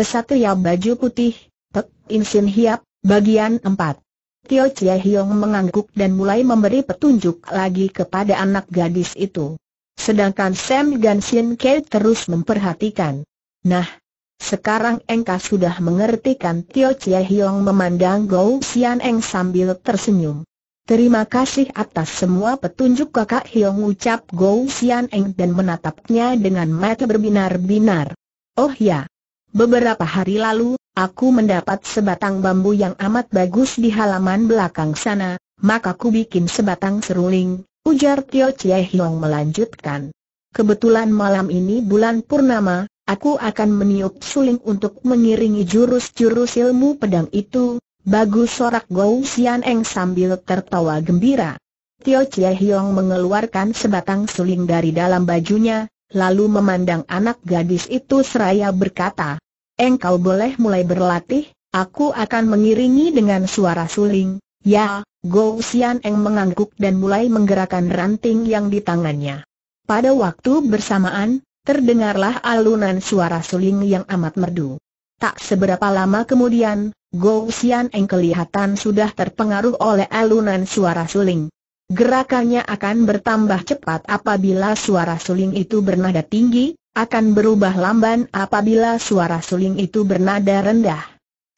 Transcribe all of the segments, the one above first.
Kesatria baju putih, Pek Insin Hiap, bagian 4. Tio Chia Hiong mengangguk dan mulai memberi petunjuk lagi kepada anak gadis itu. Sedangkan Sam Sin Kei terus memperhatikan. Nah, sekarang engkau sudah mengerti kan? Tio Chia Hiong memandang Gou Xian Eng sambil tersenyum. Terima kasih atas semua petunjuk kakak Hiong ucap Gou Xian Eng dan menatapnya dengan mata berbinar-binar. Oh ya, Beberapa hari lalu, aku mendapat sebatang bambu yang amat bagus di halaman belakang sana, maka ku bikin sebatang seruling, ujar Tio Chie Hiong melanjutkan. Kebetulan malam ini bulan purnama, aku akan meniup suling untuk mengiringi jurus-jurus ilmu pedang itu, bagus sorak Gou Xian Eng sambil tertawa gembira. Tio Chie Hiong mengeluarkan sebatang suling dari dalam bajunya, lalu memandang anak gadis itu seraya berkata, Engkau boleh mulai berlatih, aku akan mengiringi dengan suara suling, ya, Go Xian Eng mengangguk dan mulai menggerakkan ranting yang di tangannya. Pada waktu bersamaan, terdengarlah alunan suara suling yang amat merdu. Tak seberapa lama kemudian, Go Xian Eng kelihatan sudah terpengaruh oleh alunan suara suling. Gerakannya akan bertambah cepat apabila suara suling itu bernada tinggi, akan berubah lamban apabila suara suling itu bernada rendah.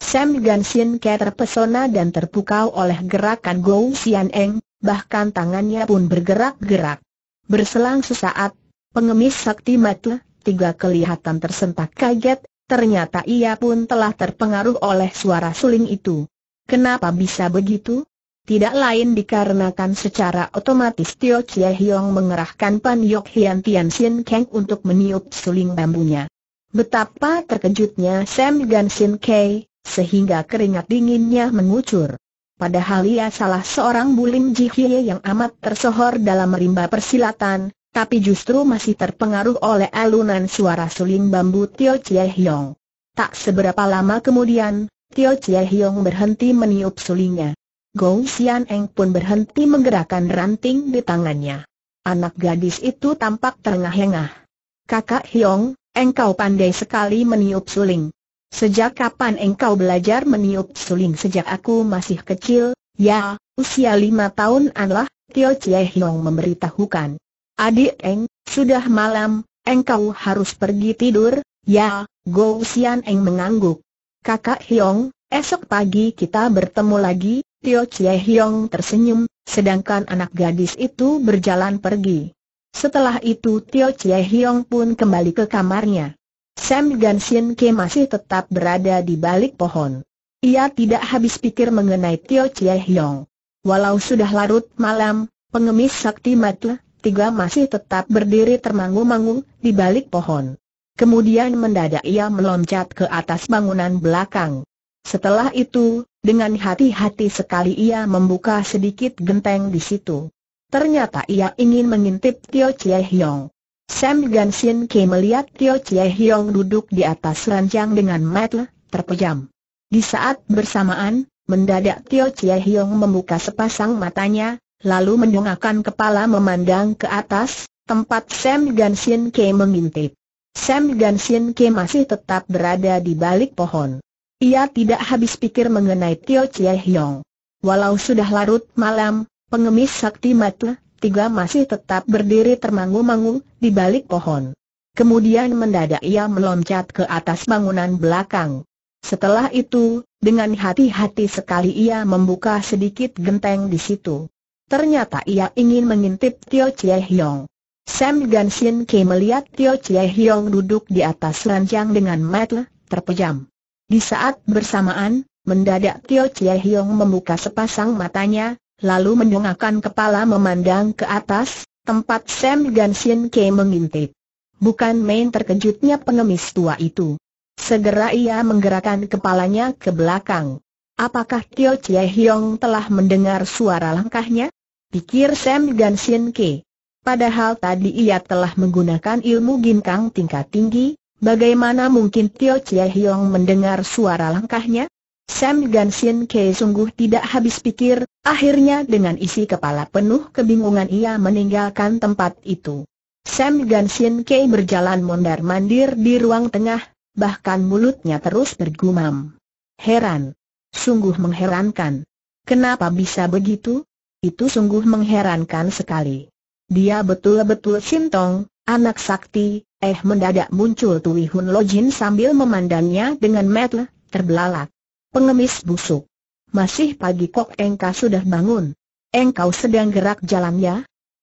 Sam Gansin Ke terpesona dan terpukau oleh gerakan Gou Xian Eng, bahkan tangannya pun bergerak-gerak. Berselang sesaat, pengemis sakti mata, tiga kelihatan tersentak kaget, ternyata ia pun telah terpengaruh oleh suara suling itu. Kenapa bisa begitu? Tidak lain dikarenakan secara otomatis Tio Chie Hiong mengerahkan Pan Yok Hian Tian Sin Kang untuk meniup suling bambunya. Betapa terkejutnya Sam Gan Sin Kei, sehingga keringat dinginnya mengucur. Padahal ia salah seorang bulim Ji jihye yang amat tersohor dalam rimba persilatan, tapi justru masih terpengaruh oleh alunan suara suling bambu Tio Chie Hiong. Tak seberapa lama kemudian, Tio Chie Hiong berhenti meniup sulingnya. Gong Xian Eng pun berhenti menggerakkan ranting di tangannya. Anak gadis itu tampak terengah-engah. Kakak Hiong, engkau pandai sekali meniup suling. Sejak kapan engkau belajar meniup suling sejak aku masih kecil? Ya, usia lima tahun anlah, Tio Chie Hiong memberitahukan. Adik Eng, sudah malam, engkau harus pergi tidur, ya, Gou Xian Eng mengangguk. Kakak Hiong, esok pagi kita bertemu lagi, Tio Chie Hiong tersenyum, sedangkan anak gadis itu berjalan pergi. Setelah itu Tio Chie Hiong pun kembali ke kamarnya. Sam Sien Ke masih tetap berada di balik pohon. Ia tidak habis pikir mengenai Tio Chie Hiong. Walau sudah larut malam, pengemis sakti mata tiga masih tetap berdiri termangu-mangu di balik pohon. Kemudian mendadak ia meloncat ke atas bangunan belakang. Setelah itu, dengan hati-hati sekali ia membuka sedikit genteng di situ. Ternyata ia ingin mengintip Tio Chie Hyong. Sam Sin Ke melihat Tio Chie Hyong duduk di atas ranjang dengan mata terpejam. Di saat bersamaan, mendadak Tio Chie Hyong membuka sepasang matanya, lalu mendongakkan kepala memandang ke atas, tempat Sam Sin Ke mengintip. Sam Sin Ke masih tetap berada di balik pohon. Ia tidak habis pikir mengenai Tio Chie Hiong. Walau sudah larut malam, pengemis sakti mata, tiga masih tetap berdiri termangu-mangu di balik pohon. Kemudian mendadak ia meloncat ke atas bangunan belakang. Setelah itu, dengan hati-hati sekali ia membuka sedikit genteng di situ. Ternyata ia ingin mengintip Tio Chie Hiong. Sam Sin Ke melihat Tio Chie Hiong duduk di atas ranjang dengan mata terpejam. Di saat bersamaan, mendadak Tio Chie Hiong membuka sepasang matanya, lalu mendongakkan kepala memandang ke atas, tempat Sam Sien Ke mengintip. Bukan main terkejutnya pengemis tua itu. Segera ia menggerakkan kepalanya ke belakang. Apakah Tio Chie Hiong telah mendengar suara langkahnya? Pikir Sam Sien Ke. Padahal tadi ia telah menggunakan ilmu ginkang tingkat tinggi, Bagaimana mungkin Tio Chie Hiong mendengar suara langkahnya? Sam Gansin Ke sungguh tidak habis pikir, akhirnya dengan isi kepala penuh kebingungan ia meninggalkan tempat itu. Sam Gansin Ke berjalan mondar-mandir di ruang tengah, bahkan mulutnya terus bergumam. Heran. Sungguh mengherankan. Kenapa bisa begitu? Itu sungguh mengherankan sekali. Dia betul-betul sintong, anak sakti, Eh mendadak muncul Tui Hun Lojin sambil memandangnya dengan metal, terbelalak. Pengemis busuk. Masih pagi kok engkau sudah bangun. Engkau sedang gerak jalan ya?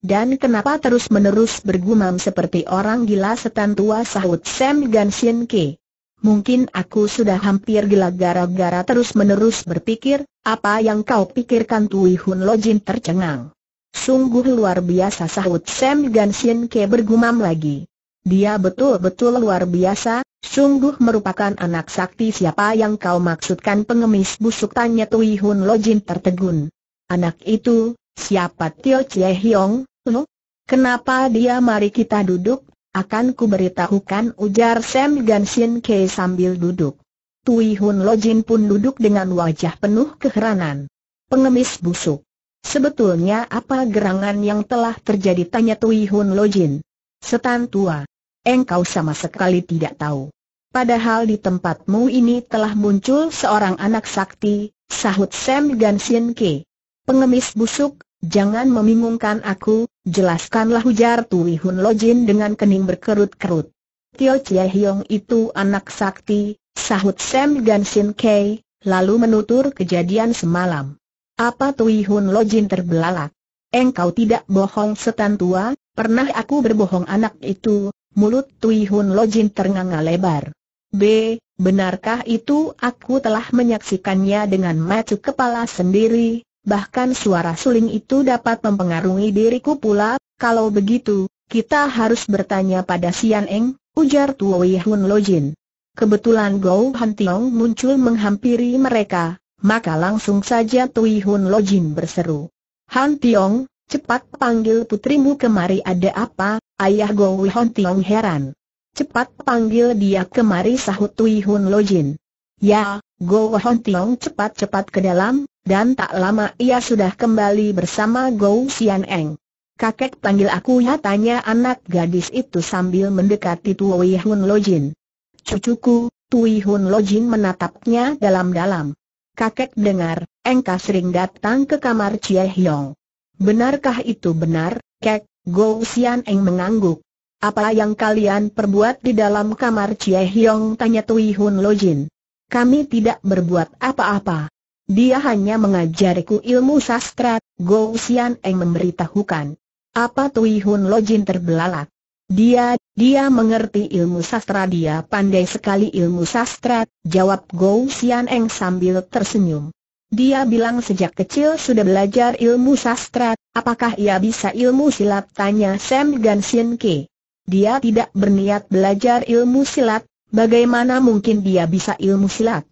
Dan kenapa terus-menerus bergumam seperti orang gila setan tua sahut Sam Ganshin Ke? Mungkin aku sudah hampir gila gara-gara terus-menerus berpikir, apa yang kau pikirkan Tui Hun Lojin tercengang. Sungguh luar biasa sahut Sam Ganshin Ke bergumam lagi. Dia betul-betul luar biasa, sungguh merupakan anak sakti siapa yang kau maksudkan pengemis busuk tanya Tui Hun Lo Jin tertegun. Anak itu, siapa Tio Chie Hiong, lo? Kenapa dia mari kita duduk, akan ku beritahukan ujar Sam Sin Ke sambil duduk. Tui Hun Lo Jin pun duduk dengan wajah penuh keheranan. Pengemis busuk. Sebetulnya apa gerangan yang telah terjadi tanya Tui Hun Lo Jin. Setan tua. Engkau sama sekali tidak tahu. Padahal di tempatmu ini telah muncul seorang anak sakti, sahut Sam Gansin Ke. Pengemis busuk, jangan membingungkan aku, jelaskanlah hujar Tui Hun Lojin dengan kening berkerut-kerut. Tio Chie Hiong itu anak sakti, sahut Sam Gansin Ke, lalu menutur kejadian semalam. Apa Tui Hun Lojin terbelalak? Engkau tidak bohong setan tua, Pernah aku berbohong anak itu, mulut Tui Hun Lojin ternganga lebar. B. Benarkah itu aku telah menyaksikannya dengan mata kepala sendiri, bahkan suara suling itu dapat mempengaruhi diriku pula, kalau begitu, kita harus bertanya pada Sian Eng, ujar Tui Hun Lojin. Kebetulan Gou Han Tiong muncul menghampiri mereka, maka langsung saja Tui Hun Lojin berseru. Han Tiong, Cepat panggil putrimu kemari ada apa, ayah Go Wihon Tiong heran. Cepat panggil dia kemari sahut Tui Hun Lojin. Ya, Go Wihon Tiong cepat-cepat ke dalam, dan tak lama ia sudah kembali bersama Go Sian Eng. Kakek panggil aku ya tanya anak gadis itu sambil mendekati Tui Hun Lojin. Cucuku, Tui Hun Lojin menatapnya dalam-dalam. Kakek dengar, engkau sering datang ke kamar Cie Hiong. Benarkah itu benar, Kek? Go Xian Eng mengangguk. Apa yang kalian perbuat di dalam kamar Chie Hiong? tanya Tui Hun Lo Jin. Kami tidak berbuat apa-apa. Dia hanya mengajariku ilmu sastra, Go Xian Eng memberitahukan. Apa Tui Hun Lo Jin terbelalak. Dia, dia mengerti ilmu sastra dia pandai sekali ilmu sastra, jawab Go Xian Eng sambil tersenyum. Dia bilang sejak kecil sudah belajar ilmu sastra, apakah ia bisa ilmu silat tanya Sam Sien Ke. Dia tidak berniat belajar ilmu silat, bagaimana mungkin dia bisa ilmu silat?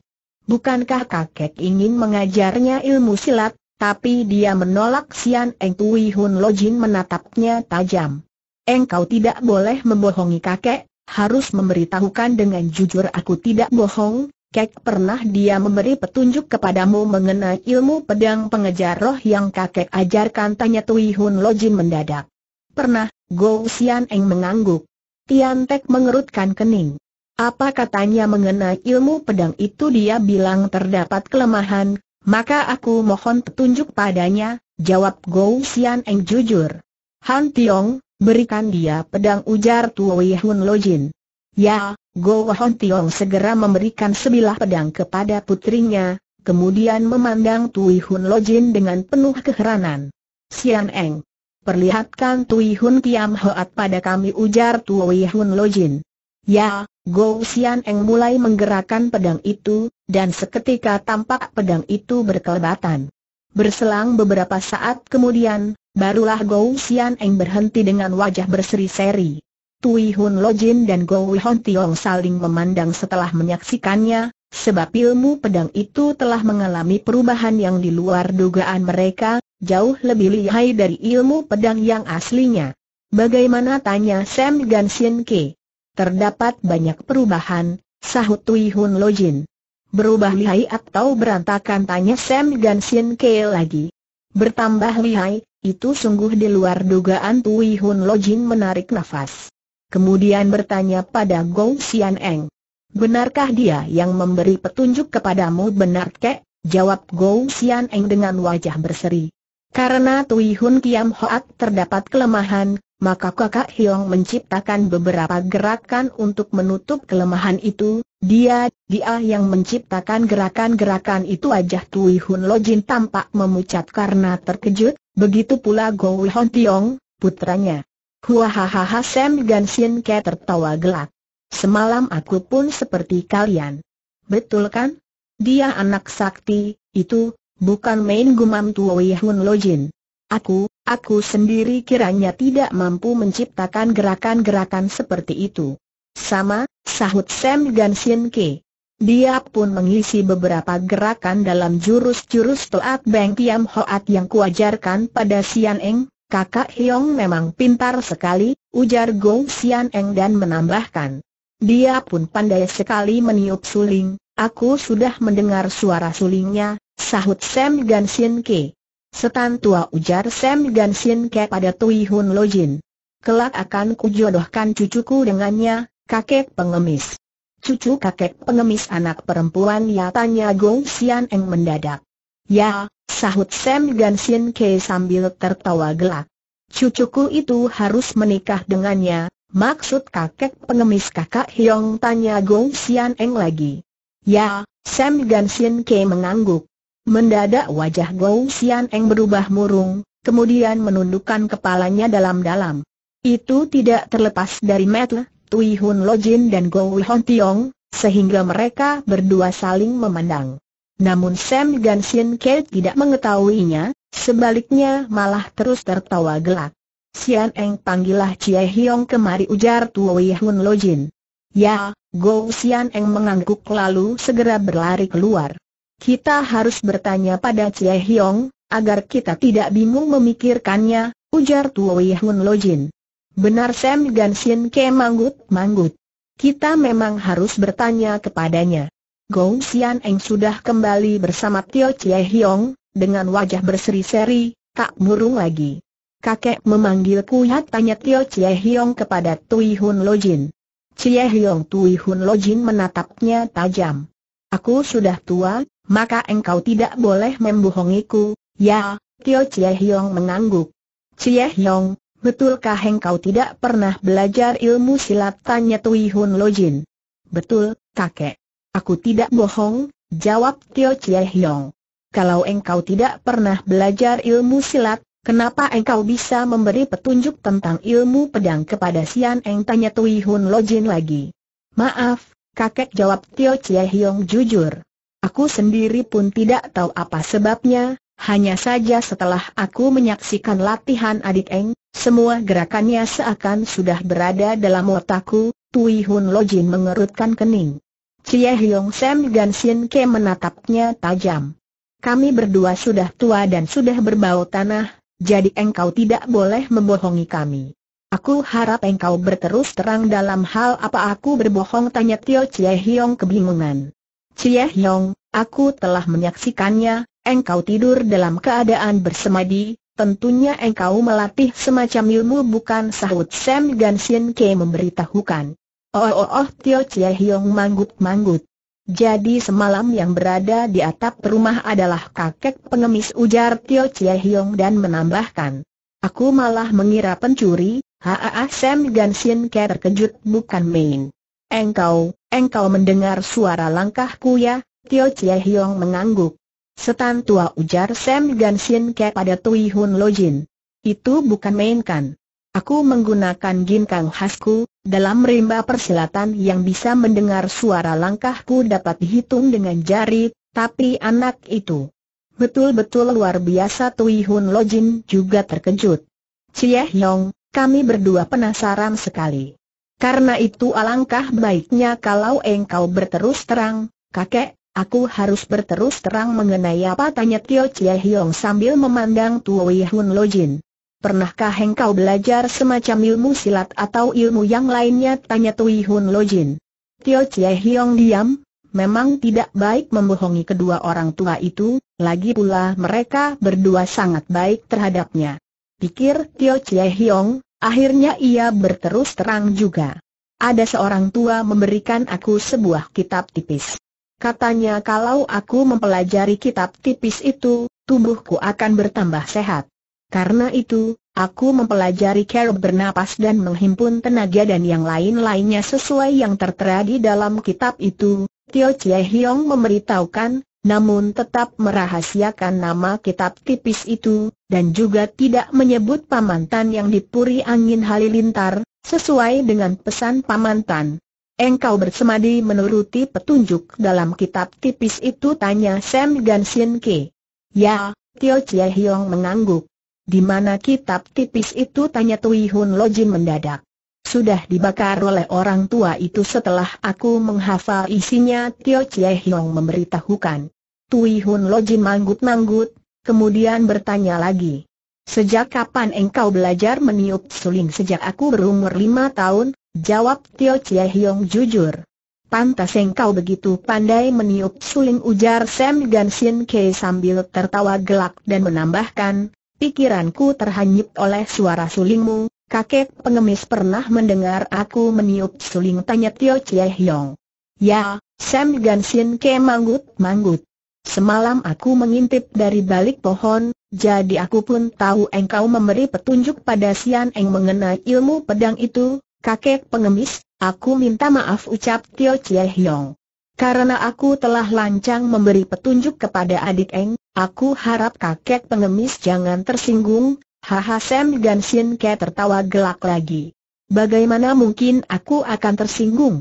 Bukankah kakek ingin mengajarnya ilmu silat, tapi dia menolak Sian Eng Tui Hun Lojin menatapnya tajam. Engkau tidak boleh membohongi kakek, harus memberitahukan dengan jujur aku tidak bohong, Kek pernah dia memberi petunjuk kepadamu mengenai ilmu pedang pengejar roh yang kakek ajarkan tanya Tui Hun Lojin mendadak. Pernah, Go Xian Eng mengangguk. Tian Tek mengerutkan kening. Apa katanya mengenai ilmu pedang itu dia bilang terdapat kelemahan, maka aku mohon petunjuk padanya, jawab Go Xian Eng jujur. Han Tiong, berikan dia pedang ujar Tui Hun Lojin. Ya, Go Hon Tiong segera memberikan sebilah pedang kepada putrinya, kemudian memandang Tui Hun Lo Jin dengan penuh keheranan. Sian Eng, perlihatkan Tui Hun Kiam Hoat pada kami ujar Tui Hun Lo Jin. Ya, Go Sian Eng mulai menggerakkan pedang itu, dan seketika tampak pedang itu berkelebatan. Berselang beberapa saat kemudian, barulah Go Sian Eng berhenti dengan wajah berseri-seri. Tui Hun Lo Jin dan Gowi Hon Tiong saling memandang setelah menyaksikannya, sebab ilmu pedang itu telah mengalami perubahan yang di luar dugaan mereka, jauh lebih lihai dari ilmu pedang yang aslinya. Bagaimana tanya Sam Gan Sien Ke? Terdapat banyak perubahan, sahut Tui Hun Lo Jin. Berubah lihai atau berantakan tanya Sam Gan Sien Ke lagi. Bertambah lihai, itu sungguh di luar dugaan Tui Hun Lo Jin menarik nafas kemudian bertanya pada Gong Xian Eng. Benarkah dia yang memberi petunjuk kepadamu benar kek? Jawab Gong Xian Eng dengan wajah berseri. Karena Tui Hun Kiam Hoat terdapat kelemahan, maka kakak Hiong menciptakan beberapa gerakan untuk menutup kelemahan itu, dia, dia yang menciptakan gerakan-gerakan itu wajah Tui Hun Lojin tampak memucat karena terkejut, begitu pula Gou Hon Tiong, putranya. Huahahaha Sam Gansin Ke tertawa gelak. Semalam aku pun seperti kalian. Betul kan? Dia anak sakti, itu, bukan main gumam Tuoi Hun Jin. Aku, aku sendiri kiranya tidak mampu menciptakan gerakan-gerakan seperti itu. Sama, sahut Sam Gansin Ke. Dia pun mengisi beberapa gerakan dalam jurus-jurus Toat Beng Tiam Hoat yang kuajarkan pada Sian Eng, Kakak Hiong memang pintar sekali, ujar Gong Xian Eng dan menambahkan. Dia pun pandai sekali meniup suling, aku sudah mendengar suara sulingnya, sahut Sam Gan Xin Ke. Setan tua ujar Sam Gan Xin Ke pada Tui Hun Lo Jin. Kelak akan kujodohkan cucuku dengannya, kakek pengemis. Cucu kakek pengemis anak perempuan ya tanya Gong Xian Eng mendadak. Ya, sahut Sam Sin Ke sambil tertawa gelak. Cucuku itu harus menikah dengannya, maksud kakek pengemis kakak Hyong tanya Gong Xian Eng lagi. Ya, Sam Sin Ke mengangguk. Mendadak wajah Gong Xian Eng berubah murung, kemudian menundukkan kepalanya dalam-dalam. Itu tidak terlepas dari Metle, Tui Hun Lojin dan Gou Hon Tiong, sehingga mereka berdua saling memandang. Namun Sam dan Sin tidak mengetahuinya, sebaliknya malah terus tertawa gelak. Sian Eng panggillah Chie Hiong kemari ujar Tuo Hun Lo Jin. Ya, Go Sian Eng mengangguk lalu segera berlari keluar. Kita harus bertanya pada Chie Hiong, agar kita tidak bingung memikirkannya, ujar Tuo Hun Lo Jin. Benar Sam dan Sin Ke manggut-manggut. Kita memang harus bertanya kepadanya. Gong Xian Eng sudah kembali bersama Tio Chie Hiong, dengan wajah berseri-seri, tak murung lagi. Kakek memanggil memanggilku tanya Tio Chie Hiong kepada Tui Hun Jin. Chie Hiong Tui Hun Jin menatapnya tajam. Aku sudah tua, maka engkau tidak boleh membohongiku, ya, Tio Chie Hiong mengangguk. Chie Hiong, betulkah engkau tidak pernah belajar ilmu silat tanya Tui Hun Jin? Betul, kakek. Aku tidak bohong, jawab Tio Chie Hiong. Kalau engkau tidak pernah belajar ilmu silat, Kenapa engkau bisa memberi petunjuk tentang ilmu pedang kepada Sian Eng? Tanya Tui Hun Lo Jin lagi. Maaf, kakek jawab Tio Chie Hiong jujur. Aku sendiri pun tidak tahu apa sebabnya, hanya saja setelah aku menyaksikan latihan adik Eng, semua gerakannya seakan sudah berada dalam otakku, Tui Hun Lo Jin mengerutkan kening. Kie Hyong Sam dan Sin Ke menatapnya tajam. Kami berdua sudah tua dan sudah berbau tanah, jadi engkau tidak boleh membohongi kami. Aku harap engkau berterus terang dalam hal apa aku berbohong tanya Tio Cie Hyong kebingungan. Cie Hyong, aku telah menyaksikannya, engkau tidur dalam keadaan bersemadi, tentunya engkau melatih semacam ilmu bukan sahut Sam Gansin Ke memberitahukan. Oh oh oh Tio Chie Hiong manggut-manggut. Jadi semalam yang berada di atap rumah adalah kakek pengemis ujar Tio Chie Hiong dan menambahkan. Aku malah mengira pencuri, haa Sam Gansin Ke terkejut bukan main. Engkau, engkau mendengar suara langkahku ya, Tio Chie Hiong mengangguk. Setan tua ujar Sam Gansin Ke pada Tui Hun Jin, Itu bukan main kan? Aku menggunakan ginkang khasku, dalam rimba persilatan yang bisa mendengar suara langkahku dapat dihitung dengan jari, tapi anak itu betul-betul luar biasa Tui Hun Lojin juga terkejut. Cie Hyong, kami berdua penasaran sekali. Karena itu alangkah baiknya kalau engkau berterus terang, kakek, aku harus berterus terang mengenai apa tanya Tio Cie Hyong sambil memandang Tui Hun Lojin. Pernahkah engkau belajar semacam ilmu silat atau ilmu yang lainnya? Tanya Tui Hun Lo Jin. Tio Chie Hiong diam, memang tidak baik membohongi kedua orang tua itu, lagi pula mereka berdua sangat baik terhadapnya. Pikir Tio Chie Hiong, akhirnya ia berterus terang juga. Ada seorang tua memberikan aku sebuah kitab tipis. Katanya kalau aku mempelajari kitab tipis itu, tubuhku akan bertambah sehat. Karena itu, aku mempelajari cara bernapas dan menghimpun tenaga dan yang lain-lainnya sesuai yang tertera di dalam kitab itu. Tio Chie Hiong memberitahukan, namun tetap merahasiakan nama kitab tipis itu, dan juga tidak menyebut pamantan yang dipuri angin halilintar, sesuai dengan pesan pamantan. Engkau bersemadi menuruti petunjuk dalam kitab tipis itu tanya Sam Gansin Ke. Ya, Tio Chie Hiong mengangguk. Di mana kitab tipis itu tanya Tui Hun Lo Jin mendadak. Sudah dibakar oleh orang tua itu setelah aku menghafal isinya Tio Chie Hiong memberitahukan. Tui Hun Lo Jin manggut-manggut, kemudian bertanya lagi. Sejak kapan engkau belajar meniup suling sejak aku berumur lima tahun? Jawab Tio Chie Hiong jujur. Pantas engkau begitu pandai meniup suling ujar Sam Gansin Ke sambil tertawa gelak dan menambahkan, Pikiranku terhanyut oleh suara sulingmu, kakek pengemis pernah mendengar aku meniup suling tanya Tio Chie Hiong. Ya, Sam Gansin ke manggut-manggut. Semalam aku mengintip dari balik pohon, jadi aku pun tahu engkau memberi petunjuk pada Sian Eng mengenai ilmu pedang itu, kakek pengemis, aku minta maaf ucap Tio Chie Hiong. Karena aku telah lancang memberi petunjuk kepada adik Eng, aku harap kakek pengemis jangan tersinggung, haha Sam dan Sin Ke tertawa gelak lagi. Bagaimana mungkin aku akan tersinggung?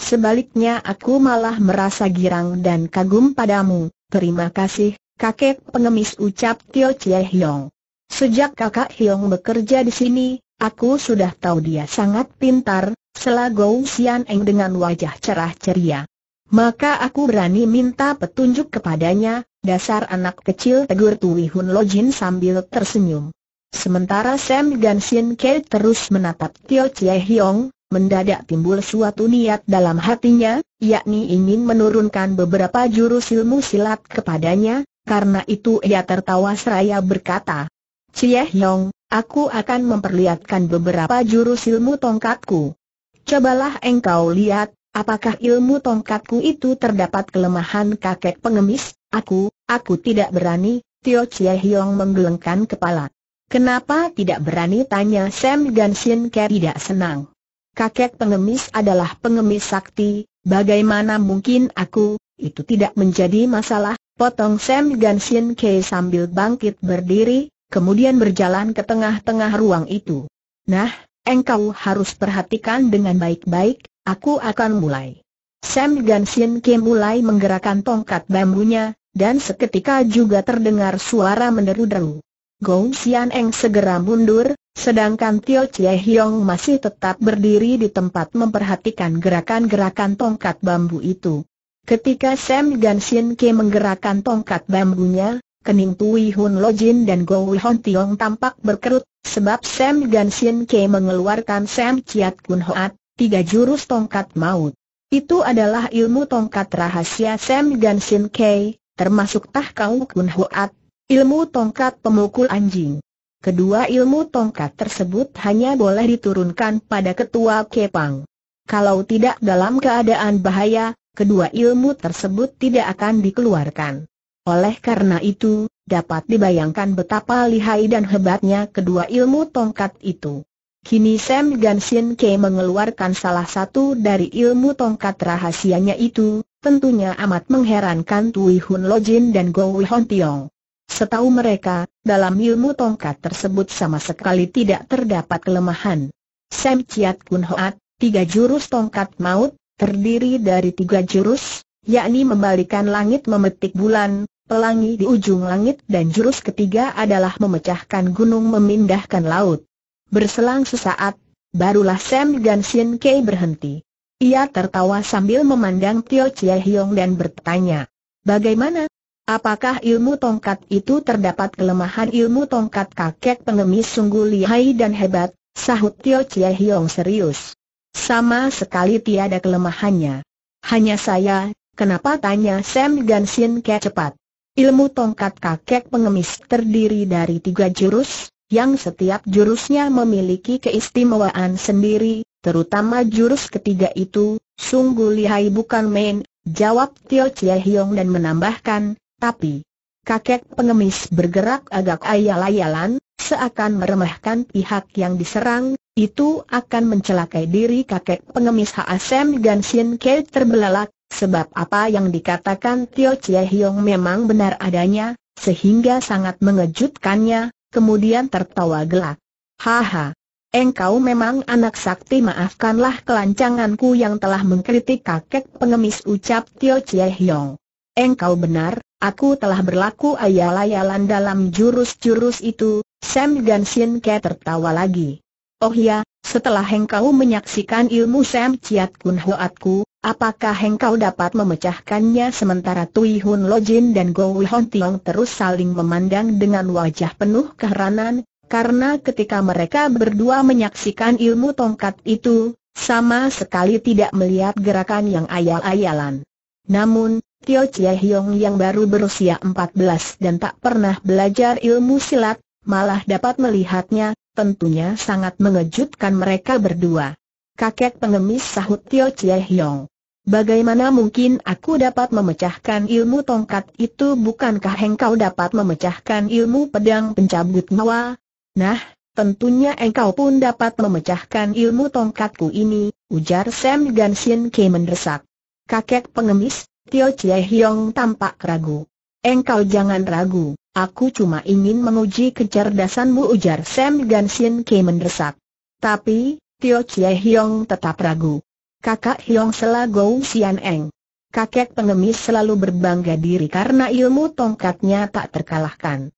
Sebaliknya aku malah merasa girang dan kagum padamu, terima kasih, kakek pengemis ucap Tio Chie Hyong. Sejak kakak Hyong bekerja di sini, aku sudah tahu dia sangat pintar, Selagau Sian Eng dengan wajah cerah ceria maka aku berani minta petunjuk kepadanya, dasar anak kecil tegur Tui Hun Lojin sambil tersenyum. Sementara Sam Gansin Ke terus menatap Tio Chie Hiong, mendadak timbul suatu niat dalam hatinya, yakni ingin menurunkan beberapa jurus ilmu silat kepadanya, karena itu ia tertawa seraya berkata, Chie Hiong, aku akan memperlihatkan beberapa jurus ilmu tongkatku. Cobalah engkau lihat, Apakah ilmu tongkatku itu terdapat kelemahan kakek pengemis? Aku, aku tidak berani, Tio Chie Hiong menggelengkan kepala. Kenapa tidak berani tanya Sam Ganshin Ke tidak senang. Kakek pengemis adalah pengemis sakti, bagaimana mungkin aku, itu tidak menjadi masalah, potong Sam Ganshin Ke sambil bangkit berdiri, kemudian berjalan ke tengah-tengah ruang itu. Nah, engkau harus perhatikan dengan baik-baik, Aku akan mulai. Sam Gansin Kim mulai menggerakkan tongkat bambunya, dan seketika juga terdengar suara menderu-deru. Gong Xian Eng segera mundur, sedangkan Tio Chie Hiong masih tetap berdiri di tempat memperhatikan gerakan-gerakan tongkat bambu itu. Ketika Sam Gansin Kim menggerakkan tongkat bambunya, Kening Tui Hun Lo Jin dan Go Hon Tiong tampak berkerut, sebab Sam Gansin Ke mengeluarkan Sam Chiat Kun Hoat, tiga jurus tongkat maut. Itu adalah ilmu tongkat rahasia Sam Gansin Kei, termasuk Tah Kau Kun Hoat, ilmu tongkat pemukul anjing. Kedua ilmu tongkat tersebut hanya boleh diturunkan pada ketua Kepang. Kalau tidak dalam keadaan bahaya, kedua ilmu tersebut tidak akan dikeluarkan. Oleh karena itu, dapat dibayangkan betapa lihai dan hebatnya kedua ilmu tongkat itu. Kini Sam Gansin Ke mengeluarkan salah satu dari ilmu tongkat rahasianya itu, tentunya amat mengherankan Tui Hun Lojin dan Go Hon Tiong. Setahu mereka, dalam ilmu tongkat tersebut sama sekali tidak terdapat kelemahan. Sam Chiat Kun Hoat, tiga jurus tongkat maut, terdiri dari tiga jurus, yakni membalikan langit memetik bulan, pelangi di ujung langit dan jurus ketiga adalah memecahkan gunung memindahkan laut. Berselang sesaat, barulah Sam dan Shin Kei berhenti. Ia tertawa sambil memandang Tio Chia Hiong dan bertanya, Bagaimana? Apakah ilmu tongkat itu terdapat kelemahan ilmu tongkat kakek pengemis sungguh lihai dan hebat? Sahut Tio Chia Hiong serius. Sama sekali tiada kelemahannya. Hanya saya, kenapa tanya Sam dan Sin Ke cepat. Ilmu tongkat kakek pengemis terdiri dari tiga jurus, yang setiap jurusnya memiliki keistimewaan sendiri, terutama jurus ketiga itu, sungguh lihai bukan main, jawab Tio Chie Hiong dan menambahkan, tapi... Kakek pengemis bergerak agak ayal-ayalan, seakan meremehkan pihak yang diserang, itu akan mencelakai diri kakek pengemis HSM dan Shin Kei terbelalak, sebab apa yang dikatakan Tio Chie Hiong memang benar adanya, sehingga sangat mengejutkannya, kemudian tertawa gelak. Haha, engkau memang anak sakti maafkanlah kelancanganku yang telah mengkritik kakek pengemis ucap Tio Chie Hiong. Engkau benar, aku telah berlaku ayal-ayalan dalam jurus-jurus itu, Sam Gan Sin Ke tertawa lagi. Oh ya, setelah engkau menyaksikan ilmu Sam Chiat Kun Hoatku, Apakah engkau dapat memecahkannya sementara Tui Hun Lojin dan Go Hon Tiong terus saling memandang dengan wajah penuh keheranan, karena ketika mereka berdua menyaksikan ilmu tongkat itu, sama sekali tidak melihat gerakan yang ayal-ayalan. Namun, Tio Chie Hiong yang baru berusia 14 dan tak pernah belajar ilmu silat, malah dapat melihatnya, tentunya sangat mengejutkan mereka berdua. Kakek pengemis sahut Tio Chie Hiong. Bagaimana mungkin aku dapat memecahkan ilmu tongkat itu bukankah engkau dapat memecahkan ilmu pedang pencabut nyawa? Nah, tentunya engkau pun dapat memecahkan ilmu tongkatku ini, ujar Sam Ganshin Ke mendesak. Kakek pengemis, Tio Chie Hiong tampak ragu. Engkau jangan ragu, aku cuma ingin menguji kecerdasanmu ujar Sam Ganshin Ke mendesak. Tapi, Tio Chie Hiong tetap ragu kakak Hiong Gou Sian Eng. Kakek pengemis selalu berbangga diri karena ilmu tongkatnya tak terkalahkan.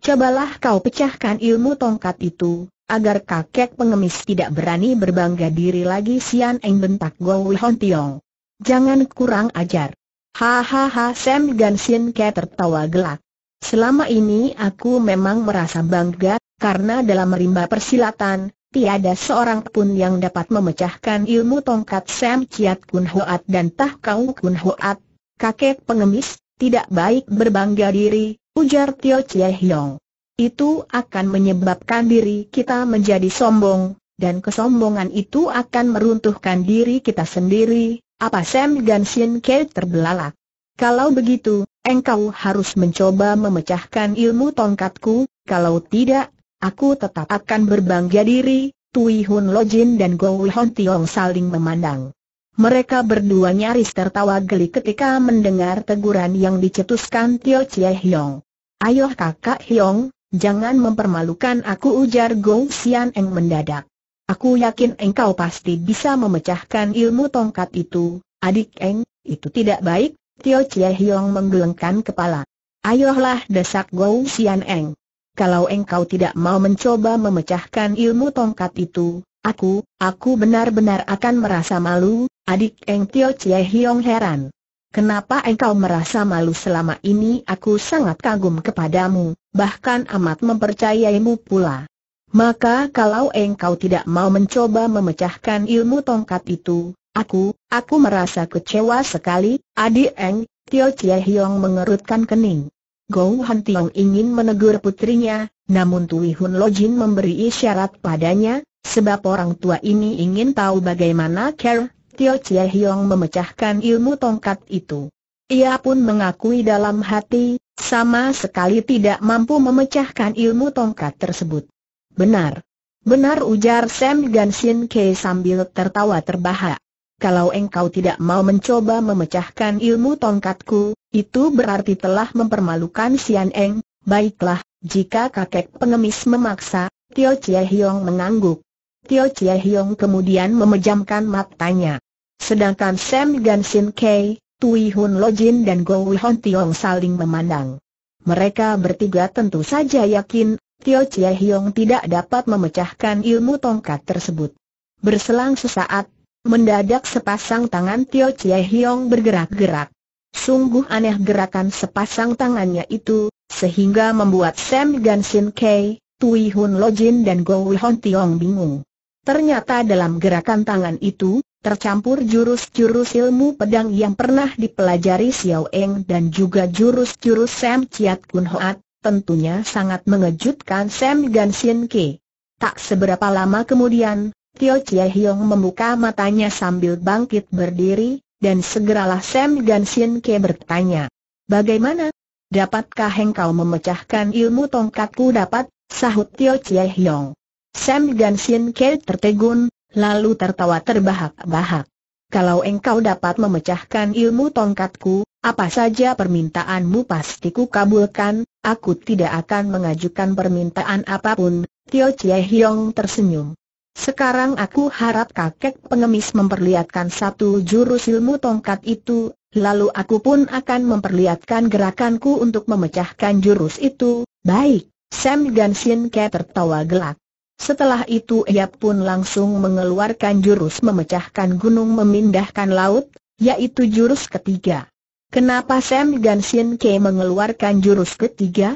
Cobalah kau pecahkan ilmu tongkat itu, agar kakek pengemis tidak berani berbangga diri lagi Sian Eng bentak Gou Hon Tiong. Jangan kurang ajar. Hahaha Sam Gansin Ke tertawa gelak. Selama ini aku memang merasa bangga, karena dalam rimba persilatan, Tiada seorang pun yang dapat memecahkan ilmu tongkat Sam Ciat Kun Hoat dan Tah Kau Kun Hoat. Kakek pengemis, tidak baik berbangga diri, ujar Tio Chie Hiong. Itu akan menyebabkan diri kita menjadi sombong, dan kesombongan itu akan meruntuhkan diri kita sendiri, apa Sam dan Shin Ke terbelalak. Kalau begitu, engkau harus mencoba memecahkan ilmu tongkatku, kalau tidak, Aku tetap akan berbangga diri, Tui Hun Lojin dan Go Hon Tiong saling memandang. Mereka berdua nyaris tertawa geli ketika mendengar teguran yang dicetuskan Tio Chie Hiong. Ayo kakak Hiong, jangan mempermalukan aku ujar Go Xian Eng mendadak. Aku yakin engkau pasti bisa memecahkan ilmu tongkat itu, adik Eng, itu tidak baik, Tio Chie Hiong menggelengkan kepala. Ayolah desak Gou Xian Eng kalau engkau tidak mau mencoba memecahkan ilmu tongkat itu, aku, aku benar-benar akan merasa malu, adik Eng Tio Chie Hiong heran. Kenapa engkau merasa malu selama ini aku sangat kagum kepadamu, bahkan amat mempercayaimu pula. Maka kalau engkau tidak mau mencoba memecahkan ilmu tongkat itu, aku, aku merasa kecewa sekali, adik Eng, Tio Chie Hiong mengerutkan kening. Go Han Tiong ingin menegur putrinya, namun Tui Hun Lo Jin memberi isyarat padanya, sebab orang tua ini ingin tahu bagaimana Ker Tio Chia Hiong memecahkan ilmu tongkat itu. Ia pun mengakui dalam hati, sama sekali tidak mampu memecahkan ilmu tongkat tersebut. Benar. Benar ujar Sam Gan Sin Ke sambil tertawa terbahak. Kalau engkau tidak mau mencoba memecahkan ilmu tongkatku, itu berarti telah mempermalukan Sian Eng, baiklah, jika kakek pengemis memaksa, Tio Chie Hiong mengangguk. Tio Chie Hiong kemudian memejamkan matanya. Sedangkan Sam Gan Sin Kei, Tui Hun Lo Jin dan Go Hon Tiong saling memandang. Mereka bertiga tentu saja yakin, Tio Chie Hiong tidak dapat memecahkan ilmu tongkat tersebut. Berselang sesaat, mendadak sepasang tangan Tio Chie Hiong bergerak-gerak. Sungguh aneh gerakan sepasang tangannya itu, sehingga membuat Sam Gansin Kei, Tui Hun Lojin dan Go Hon Tiong bingung. Ternyata dalam gerakan tangan itu, tercampur jurus-jurus ilmu pedang yang pernah dipelajari Xiao Eng dan juga jurus-jurus Sam Chiat Kun Hoat, tentunya sangat mengejutkan Sam Gansin Kei. Tak seberapa lama kemudian, Tio Chia Hiong membuka matanya sambil bangkit berdiri, dan segeralah Sam Gansin Ke bertanya. Bagaimana? Dapatkah engkau memecahkan ilmu tongkatku dapat, sahut Tio Chie Hyong. Sam Gansin Ke tertegun, lalu tertawa terbahak-bahak. Kalau engkau dapat memecahkan ilmu tongkatku, apa saja permintaanmu pasti ku kabulkan, aku tidak akan mengajukan permintaan apapun, Tio Chie Hyong tersenyum. Sekarang aku harap kakek pengemis memperlihatkan satu jurus ilmu tongkat itu, lalu aku pun akan memperlihatkan gerakanku untuk memecahkan jurus itu. Baik, Sam Shin Ke tertawa gelak. Setelah itu ia pun langsung mengeluarkan jurus memecahkan gunung memindahkan laut, yaitu jurus ketiga. Kenapa Sam Shin Ke mengeluarkan jurus ketiga?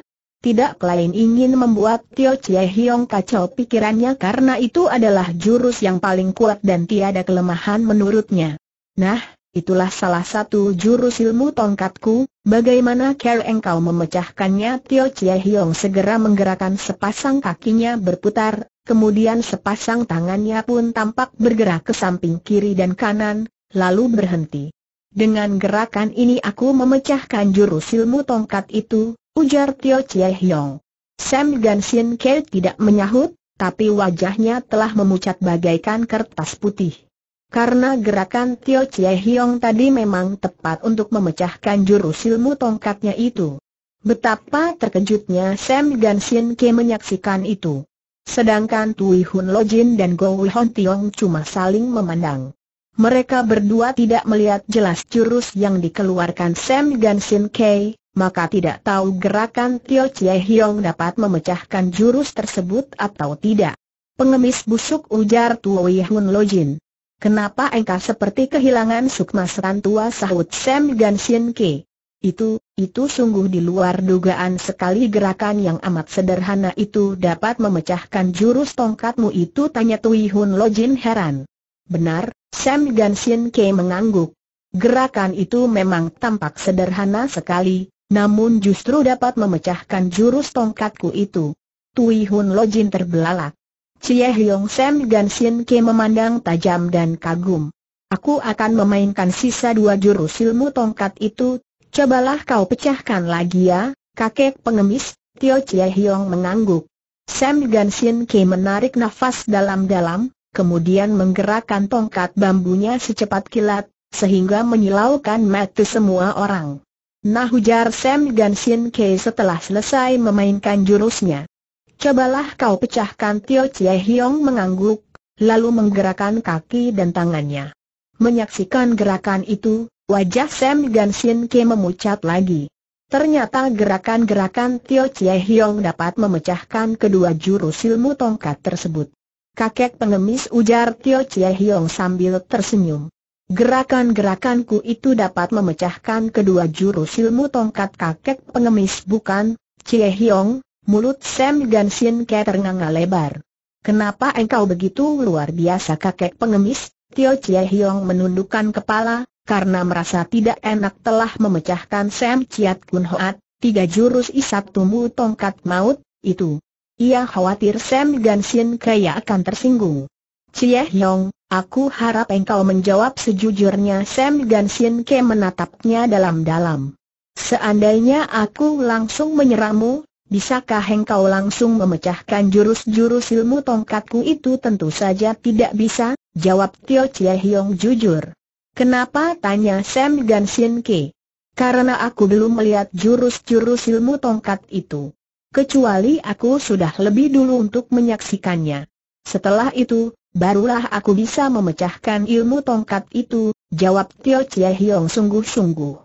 tidak lain ingin membuat Tio Chie Hiong kacau pikirannya karena itu adalah jurus yang paling kuat dan tiada kelemahan menurutnya. Nah, itulah salah satu jurus ilmu tongkatku, bagaimana care engkau memecahkannya Tio Chie Hiong segera menggerakkan sepasang kakinya berputar, kemudian sepasang tangannya pun tampak bergerak ke samping kiri dan kanan, lalu berhenti. Dengan gerakan ini aku memecahkan jurus ilmu tongkat itu, ujar Tio Chie Hyong. Sam Sin Ke tidak menyahut, tapi wajahnya telah memucat bagaikan kertas putih. Karena gerakan Tio Chie Hyong tadi memang tepat untuk memecahkan jurus ilmu tongkatnya itu. Betapa terkejutnya Sam Sin Ke menyaksikan itu. Sedangkan Tui Hun Lojin dan Go Hon Tiong cuma saling memandang. Mereka berdua tidak melihat jelas jurus yang dikeluarkan Sam Sin Kei, maka tidak tahu gerakan Tio Chie Hiong dapat memecahkan jurus tersebut atau tidak. Pengemis busuk ujar Tuwi Hun Lojin. Kenapa engkau seperti kehilangan sukma setan tua sahut Sam Gan Shin Ke? Itu, itu sungguh di luar dugaan sekali gerakan yang amat sederhana itu dapat memecahkan jurus tongkatmu itu tanya Tui Hun Lojin heran. Benar, Sam Gan Shin Ke mengangguk. Gerakan itu memang tampak sederhana sekali, namun justru dapat memecahkan jurus tongkatku itu. Tui Hun Lojin terbelalak. Cie Hyong Sam dan Sin Ke memandang tajam dan kagum. Aku akan memainkan sisa dua jurus ilmu tongkat itu, cobalah kau pecahkan lagi ya, kakek pengemis, Tio Cie Hyong mengangguk. Sam dan Sin Ke menarik nafas dalam-dalam, kemudian menggerakkan tongkat bambunya secepat kilat, sehingga menyilaukan mata semua orang. Nah ujar Sam Sin Ke setelah selesai memainkan jurusnya. Cobalah kau pecahkan Tio Chie Hiong mengangguk, lalu menggerakkan kaki dan tangannya. Menyaksikan gerakan itu, wajah Sam Sin Ke memucat lagi. Ternyata gerakan-gerakan Tio Chie Hiong dapat memecahkan kedua jurus ilmu tongkat tersebut. Kakek pengemis ujar Tio Chie Hiong sambil tersenyum. Gerakan-gerakanku itu dapat memecahkan kedua jurus ilmu tongkat kakek pengemis bukan, Cie Hiong, mulut Sam Gansin Ke ternganga lebar. Kenapa engkau begitu luar biasa kakek pengemis? Tio Cie Hiong menundukkan kepala, karena merasa tidak enak telah memecahkan Sam Ciat Kun Hoat, tiga jurus isap tumbuh tongkat maut, itu. Ia khawatir Sam Gansin kaya akan tersinggung. Cie Hiong, Aku harap engkau menjawab sejujurnya Sam Gansin Ke menatapnya dalam-dalam. Seandainya aku langsung menyerangmu, bisakah engkau langsung memecahkan jurus-jurus ilmu tongkatku itu tentu saja tidak bisa, jawab Tio Chia Hiong jujur. Kenapa tanya Sam Gansin Ke? Karena aku belum melihat jurus-jurus ilmu tongkat itu kecuali aku sudah lebih dulu untuk menyaksikannya. Setelah itu, barulah aku bisa memecahkan ilmu tongkat itu, jawab Tio Chie Hiong sungguh-sungguh.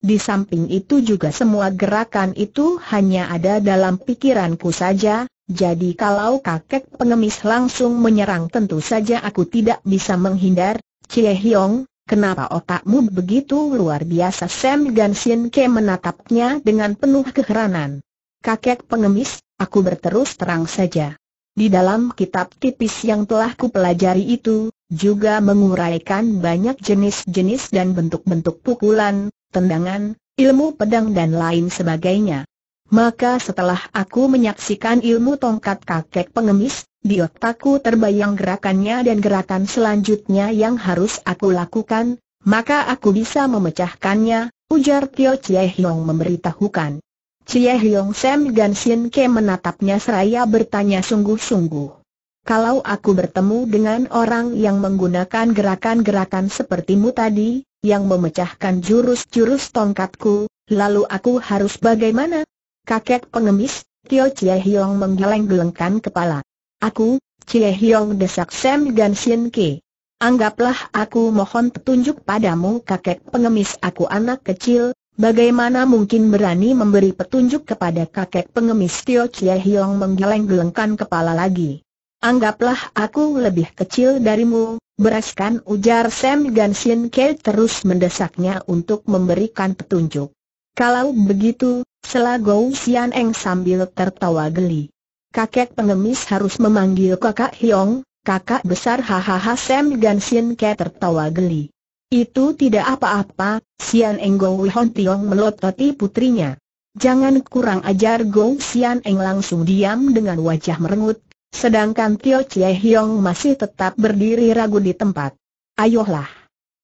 Di samping itu juga semua gerakan itu hanya ada dalam pikiranku saja, jadi kalau kakek pengemis langsung menyerang tentu saja aku tidak bisa menghindar. Chie Hiong, kenapa otakmu begitu luar biasa? Sam Gansin Ke menatapnya dengan penuh keheranan. Kakek pengemis, aku berterus terang saja. Di dalam kitab tipis yang telah kupelajari itu, juga menguraikan banyak jenis-jenis dan bentuk-bentuk pukulan, tendangan, ilmu pedang dan lain sebagainya. Maka setelah aku menyaksikan ilmu tongkat kakek pengemis, di otakku terbayang gerakannya dan gerakan selanjutnya yang harus aku lakukan, maka aku bisa memecahkannya, ujar Tio Chie Hiong memberitahukan. Cie Hyong Sam dan Sin Ke menatapnya seraya bertanya sungguh-sungguh. Kalau aku bertemu dengan orang yang menggunakan gerakan-gerakan sepertimu tadi, yang memecahkan jurus-jurus tongkatku, lalu aku harus bagaimana? Kakek pengemis, Tio Cie Hyong menggeleng-gelengkan kepala. Aku, Cie Hyong desak Sam dan Sin Ke. Anggaplah aku mohon petunjuk padamu kakek pengemis aku anak kecil, Bagaimana mungkin berani memberi petunjuk kepada kakek pengemis Tio Chie Hiong menggeleng-gelengkan kepala lagi. Anggaplah aku lebih kecil darimu, beraskan ujar Sam Ganshin Ke terus mendesaknya untuk memberikan petunjuk. Kalau begitu, selagau Sian Eng sambil tertawa geli. Kakek pengemis harus memanggil kakak Hiong, kakak besar hahaha Sam Ganshin Ke tertawa geli. Itu tidak apa-apa, Sian Eng Go Hon Tiong melototi putrinya. Jangan kurang ajar Go Sian Eng langsung diam dengan wajah merengut, sedangkan Tio Chie Hiong masih tetap berdiri ragu di tempat. Ayolah.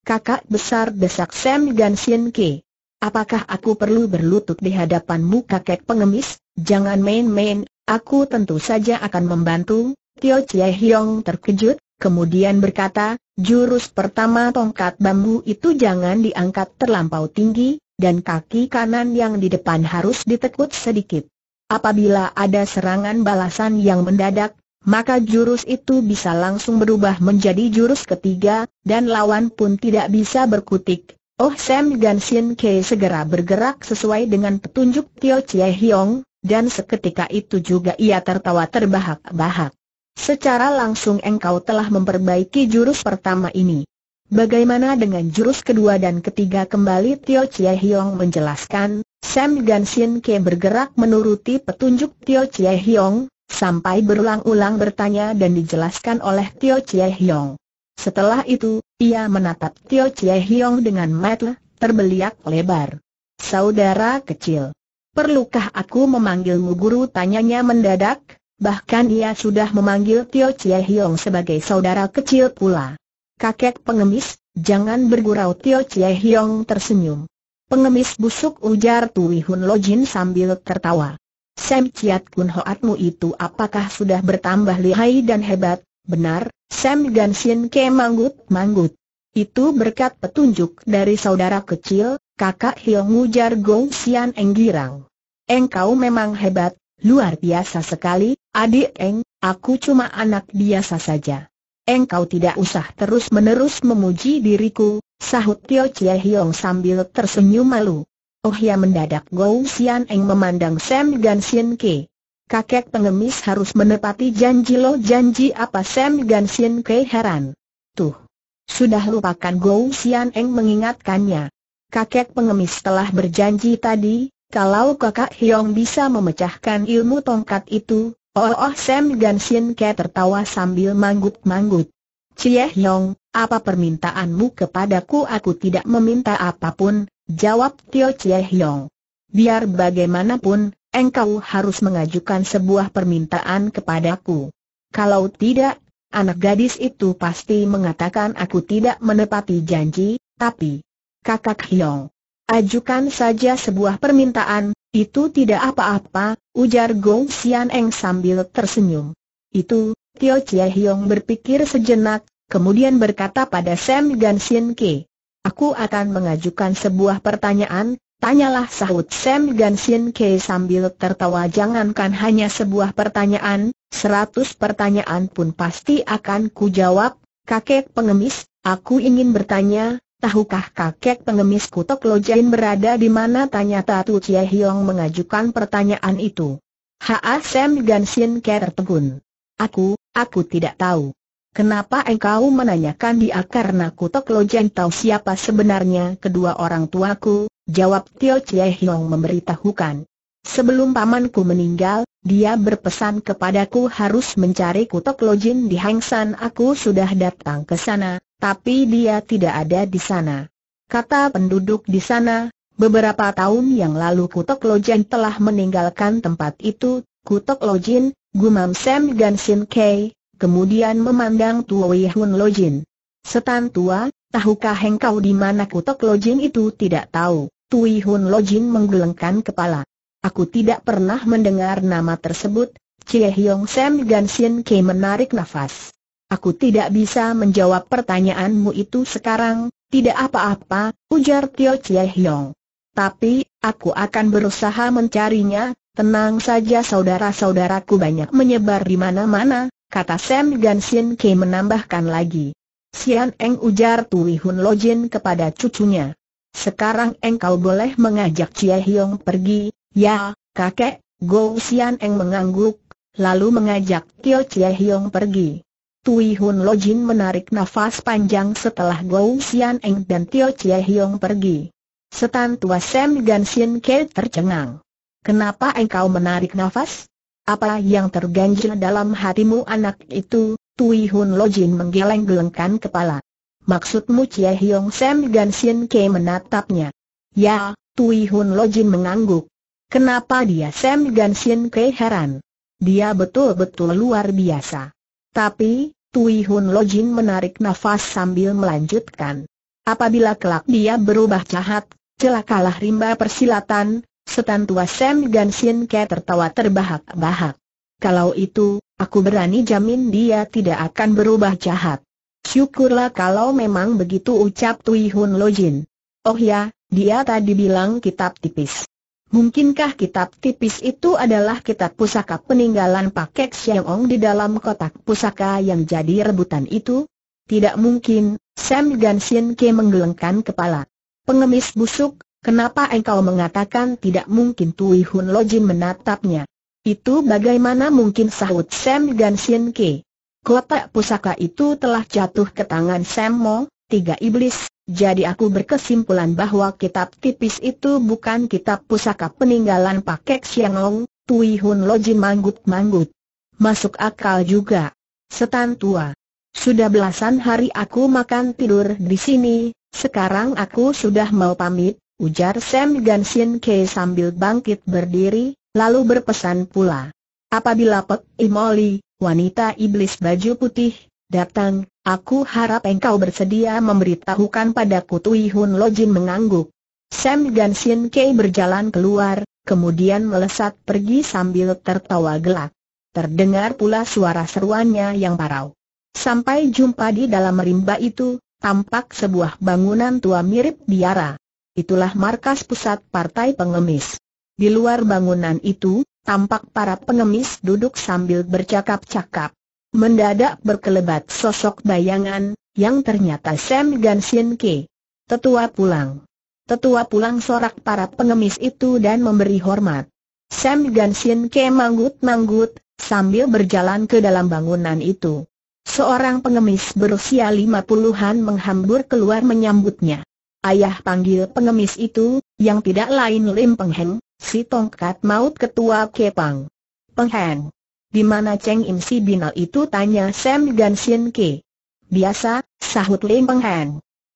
Kakak besar desak Sam Gan Sien Ke. Apakah aku perlu berlutut di hadapanmu kakek pengemis? Jangan main-main, aku tentu saja akan membantu. Tio Chie Hiong terkejut, Kemudian berkata, jurus pertama tongkat bambu itu jangan diangkat terlampau tinggi, dan kaki kanan yang di depan harus ditekut sedikit. Apabila ada serangan balasan yang mendadak, maka jurus itu bisa langsung berubah menjadi jurus ketiga, dan lawan pun tidak bisa berkutik. Oh Sam Gan Sin Ke segera bergerak sesuai dengan petunjuk Tio Chie Hiong, dan seketika itu juga ia tertawa terbahak-bahak. Secara langsung engkau telah memperbaiki jurus pertama ini. Bagaimana dengan jurus kedua dan ketiga kembali Tio Chie Hiong menjelaskan, Sam Gan Sin Ke bergerak menuruti petunjuk Tio Chie Hiong, sampai berulang-ulang bertanya dan dijelaskan oleh Tio Chie Hiong. Setelah itu, ia menatap Tio Chie Hiong dengan mata terbeliak lebar. Saudara kecil, perlukah aku memanggilmu guru? Tanyanya mendadak, Bahkan ia sudah memanggil Tio Chie Hiong sebagai saudara kecil pula. Kakek pengemis, jangan bergurau Tio Chie Hiong tersenyum. Pengemis busuk ujar Tui Hun Lo Jin sambil tertawa. Sam Chiat Kun Hoatmu itu apakah sudah bertambah lihai dan hebat? Benar, Sam Gan Sin Ke manggut-manggut. Itu berkat petunjuk dari saudara kecil, kakak Hiong ujar Gong Xian Enggirang. Engkau memang hebat, luar biasa sekali, Adik Eng, aku cuma anak biasa saja. Eng kau tidak usah terus-menerus memuji diriku, sahut Tio Chie Hiong sambil tersenyum malu. Oh ya mendadak Gou Xian Eng memandang Sam Gan Ke. Kakek pengemis harus menepati janji lo janji apa Sam Gan Sin Ke heran. Tuh. Sudah lupakan Gou Xian Eng mengingatkannya. Kakek pengemis telah berjanji tadi, kalau kakak Hiong bisa memecahkan ilmu tongkat itu, Oh, oh Sam Gansin Ke tertawa sambil manggut-manggut. Cie Hyong, apa permintaanmu kepadaku? Aku tidak meminta apapun, jawab Tio Cie Hyong. Biar bagaimanapun, engkau harus mengajukan sebuah permintaan kepadaku. Kalau tidak, anak gadis itu pasti mengatakan aku tidak menepati janji, tapi... Kakak Hyong, ajukan saja sebuah permintaan, itu tidak apa-apa, ujar Gong Xian Eng sambil tersenyum. Itu, Tio Chie Hiong berpikir sejenak, kemudian berkata pada Sam Gan Sien Ke. Aku akan mengajukan sebuah pertanyaan, tanyalah sahut Sam Gan Sien Ke sambil tertawa jangankan hanya sebuah pertanyaan, seratus pertanyaan pun pasti akan ku jawab, kakek pengemis, aku ingin bertanya, Tahukah kakek pengemis kutok lojain berada di mana tanya Tatu Chie Hiong mengajukan pertanyaan itu? Ha Sam Gansin Ker Tegun. Aku, aku tidak tahu. Kenapa engkau menanyakan dia karena kutok lojan tahu siapa sebenarnya kedua orang tuaku? Jawab Tio Chie Hiong memberitahukan. Sebelum pamanku meninggal, dia berpesan kepadaku harus mencari kutok lojin di Hangsan. Aku sudah datang ke sana, tapi dia tidak ada di sana. Kata penduduk di sana, beberapa tahun yang lalu Kutok Lojin telah meninggalkan tempat itu, Kutok Lojin, Gumam Sam Gan Sin Kei, kemudian memandang Wei Hun Lojin. Setan tua, tahukah engkau di mana Kutok Lojin itu tidak tahu? Tui Hun Lojin menggelengkan kepala. Aku tidak pernah mendengar nama tersebut, Cie Hyong Sam Gan Sin Kei menarik nafas. Aku tidak bisa menjawab pertanyaanmu itu sekarang, tidak apa-apa, ujar Tio Chie Hiong. Tapi, aku akan berusaha mencarinya, tenang saja saudara-saudaraku banyak menyebar di mana-mana, kata Sam Sin Ke menambahkan lagi. Sian Eng ujar Tui Hun Lo Jin kepada cucunya. Sekarang engkau boleh mengajak Chie Hiong pergi, ya, kakek, Go Sian Eng mengangguk, lalu mengajak Tio Chie Hiong pergi. Tui Hun Lo Jin menarik nafas panjang setelah Gou Xian Eng dan Tio Chie Hiong pergi. Setan tua Sam Gan Sien Ke tercengang. Kenapa engkau menarik nafas? Apa yang terganjil dalam hatimu anak itu? Tui Hun Lo Jin menggeleng-gelengkan kepala. Maksudmu Chie Hiong Sam Gan Sien Ke menatapnya? Ya, Tui Hun Lo Jin mengangguk. Kenapa dia Sam Gan Sien Ke heran? Dia betul-betul luar biasa. Tapi, Tui Hun Lojin menarik nafas sambil melanjutkan. Apabila kelak dia berubah jahat, celakalah rimba persilatan, setan tua Sam Gansin Ke tertawa terbahak-bahak. Kalau itu, aku berani jamin dia tidak akan berubah jahat. Syukurlah kalau memang begitu ucap Tui Hun Lojin. Oh ya, dia tadi bilang kitab tipis. Mungkinkah kitab tipis itu adalah kitab pusaka peninggalan Pakek Xiaong di dalam kotak pusaka yang jadi rebutan itu? Tidak mungkin, Sam Ganshin Ke menggelengkan kepala. Pengemis busuk, kenapa engkau mengatakan tidak mungkin Tui Hun Lojin menatapnya? Itu bagaimana mungkin sahut Sam Ganshin Ke? Kotak pusaka itu telah jatuh ke tangan Sam Mo, tiga iblis, jadi aku berkesimpulan bahwa kitab tipis itu bukan kitab pusaka peninggalan Pak Pakek Xiangong, Tui Hun Loji manggut-manggut. Masuk akal juga. Setan tua. Sudah belasan hari aku makan tidur di sini, sekarang aku sudah mau pamit, ujar Sam Gansin Ke sambil bangkit berdiri, lalu berpesan pula. Apabila Pek Imoli, wanita iblis baju putih, datang, aku harap engkau bersedia memberitahukan padaku Tui Hun Lojin mengangguk. Sam dan Sin Kei berjalan keluar, kemudian melesat pergi sambil tertawa gelak. Terdengar pula suara seruannya yang parau. Sampai jumpa di dalam rimba itu, tampak sebuah bangunan tua mirip biara. Itulah markas pusat partai pengemis. Di luar bangunan itu, tampak para pengemis duduk sambil bercakap-cakap. Mendadak berkelebat sosok bayangan, yang ternyata Sam Gansin Ke. Tetua pulang. Tetua pulang sorak para pengemis itu dan memberi hormat. Sam Gansin Ke manggut-manggut, sambil berjalan ke dalam bangunan itu. Seorang pengemis berusia lima puluhan menghambur keluar menyambutnya. Ayah panggil pengemis itu, yang tidak lain Lim Pengheng, si tongkat maut ketua Kepang. Pengheng, di mana Cheng Im si binal itu tanya Sam Gan Sien Ke. Biasa, sahut Lim Peng Han.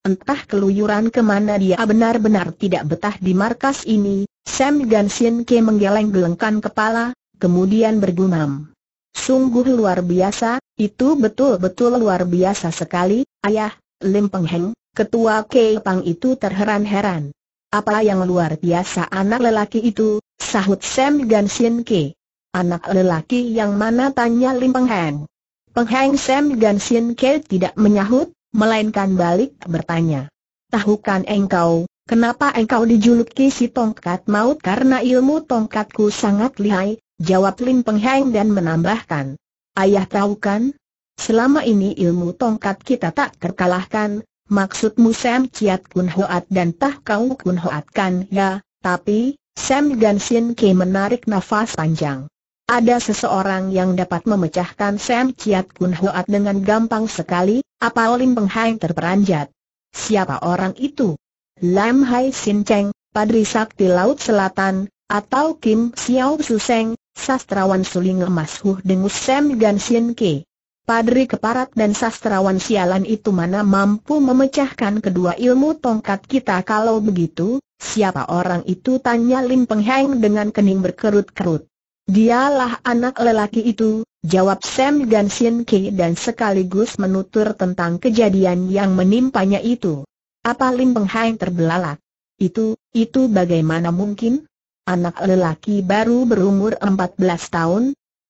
Entah keluyuran kemana dia benar-benar tidak betah di markas ini, Sam Gan Sien Ke menggeleng-gelengkan kepala, kemudian bergumam. Sungguh luar biasa, itu betul-betul luar biasa sekali, ayah, Lim Peng Heng, ketua Ke Pang itu terheran-heran. Apa yang luar biasa anak lelaki itu, sahut Sam Gan Sien Ke. Anak lelaki yang mana tanya Lim Peng Heng. Peng Heng Sam dan Sien Ke tidak menyahut, melainkan balik bertanya. Tahukan engkau, kenapa engkau dijuluki si tongkat maut karena ilmu tongkatku sangat lihai, jawab Lim Peng Heng dan menambahkan. Ayah tahu kan? Selama ini ilmu tongkat kita tak terkalahkan, maksudmu Sam Ciat Kun Hoat dan Tah Kau Kun Hoat kan ya, tapi, Sam Gansin Ke menarik nafas panjang. Ada seseorang yang dapat memecahkan Sam Chiat Kun Hoat dengan gampang sekali, apa Lim Peng Hai terperanjat. Siapa orang itu? Lam Hai Sin Cheng, Padri Sakti Laut Selatan, atau Kim Xiao Suseng, sastrawan suling emas Huh Dengus Sam Gan Sin Ke. Padri keparat dan sastrawan sialan itu mana mampu memecahkan kedua ilmu tongkat kita kalau begitu, siapa orang itu tanya Lim Peng Heng dengan kening berkerut-kerut. Dialah anak lelaki itu, jawab Sam Gansin Ki dan sekaligus menutur tentang kejadian yang menimpanya itu. Apa Lim Peng Hai terbelalak? Itu, itu bagaimana mungkin? Anak lelaki baru berumur 14 tahun?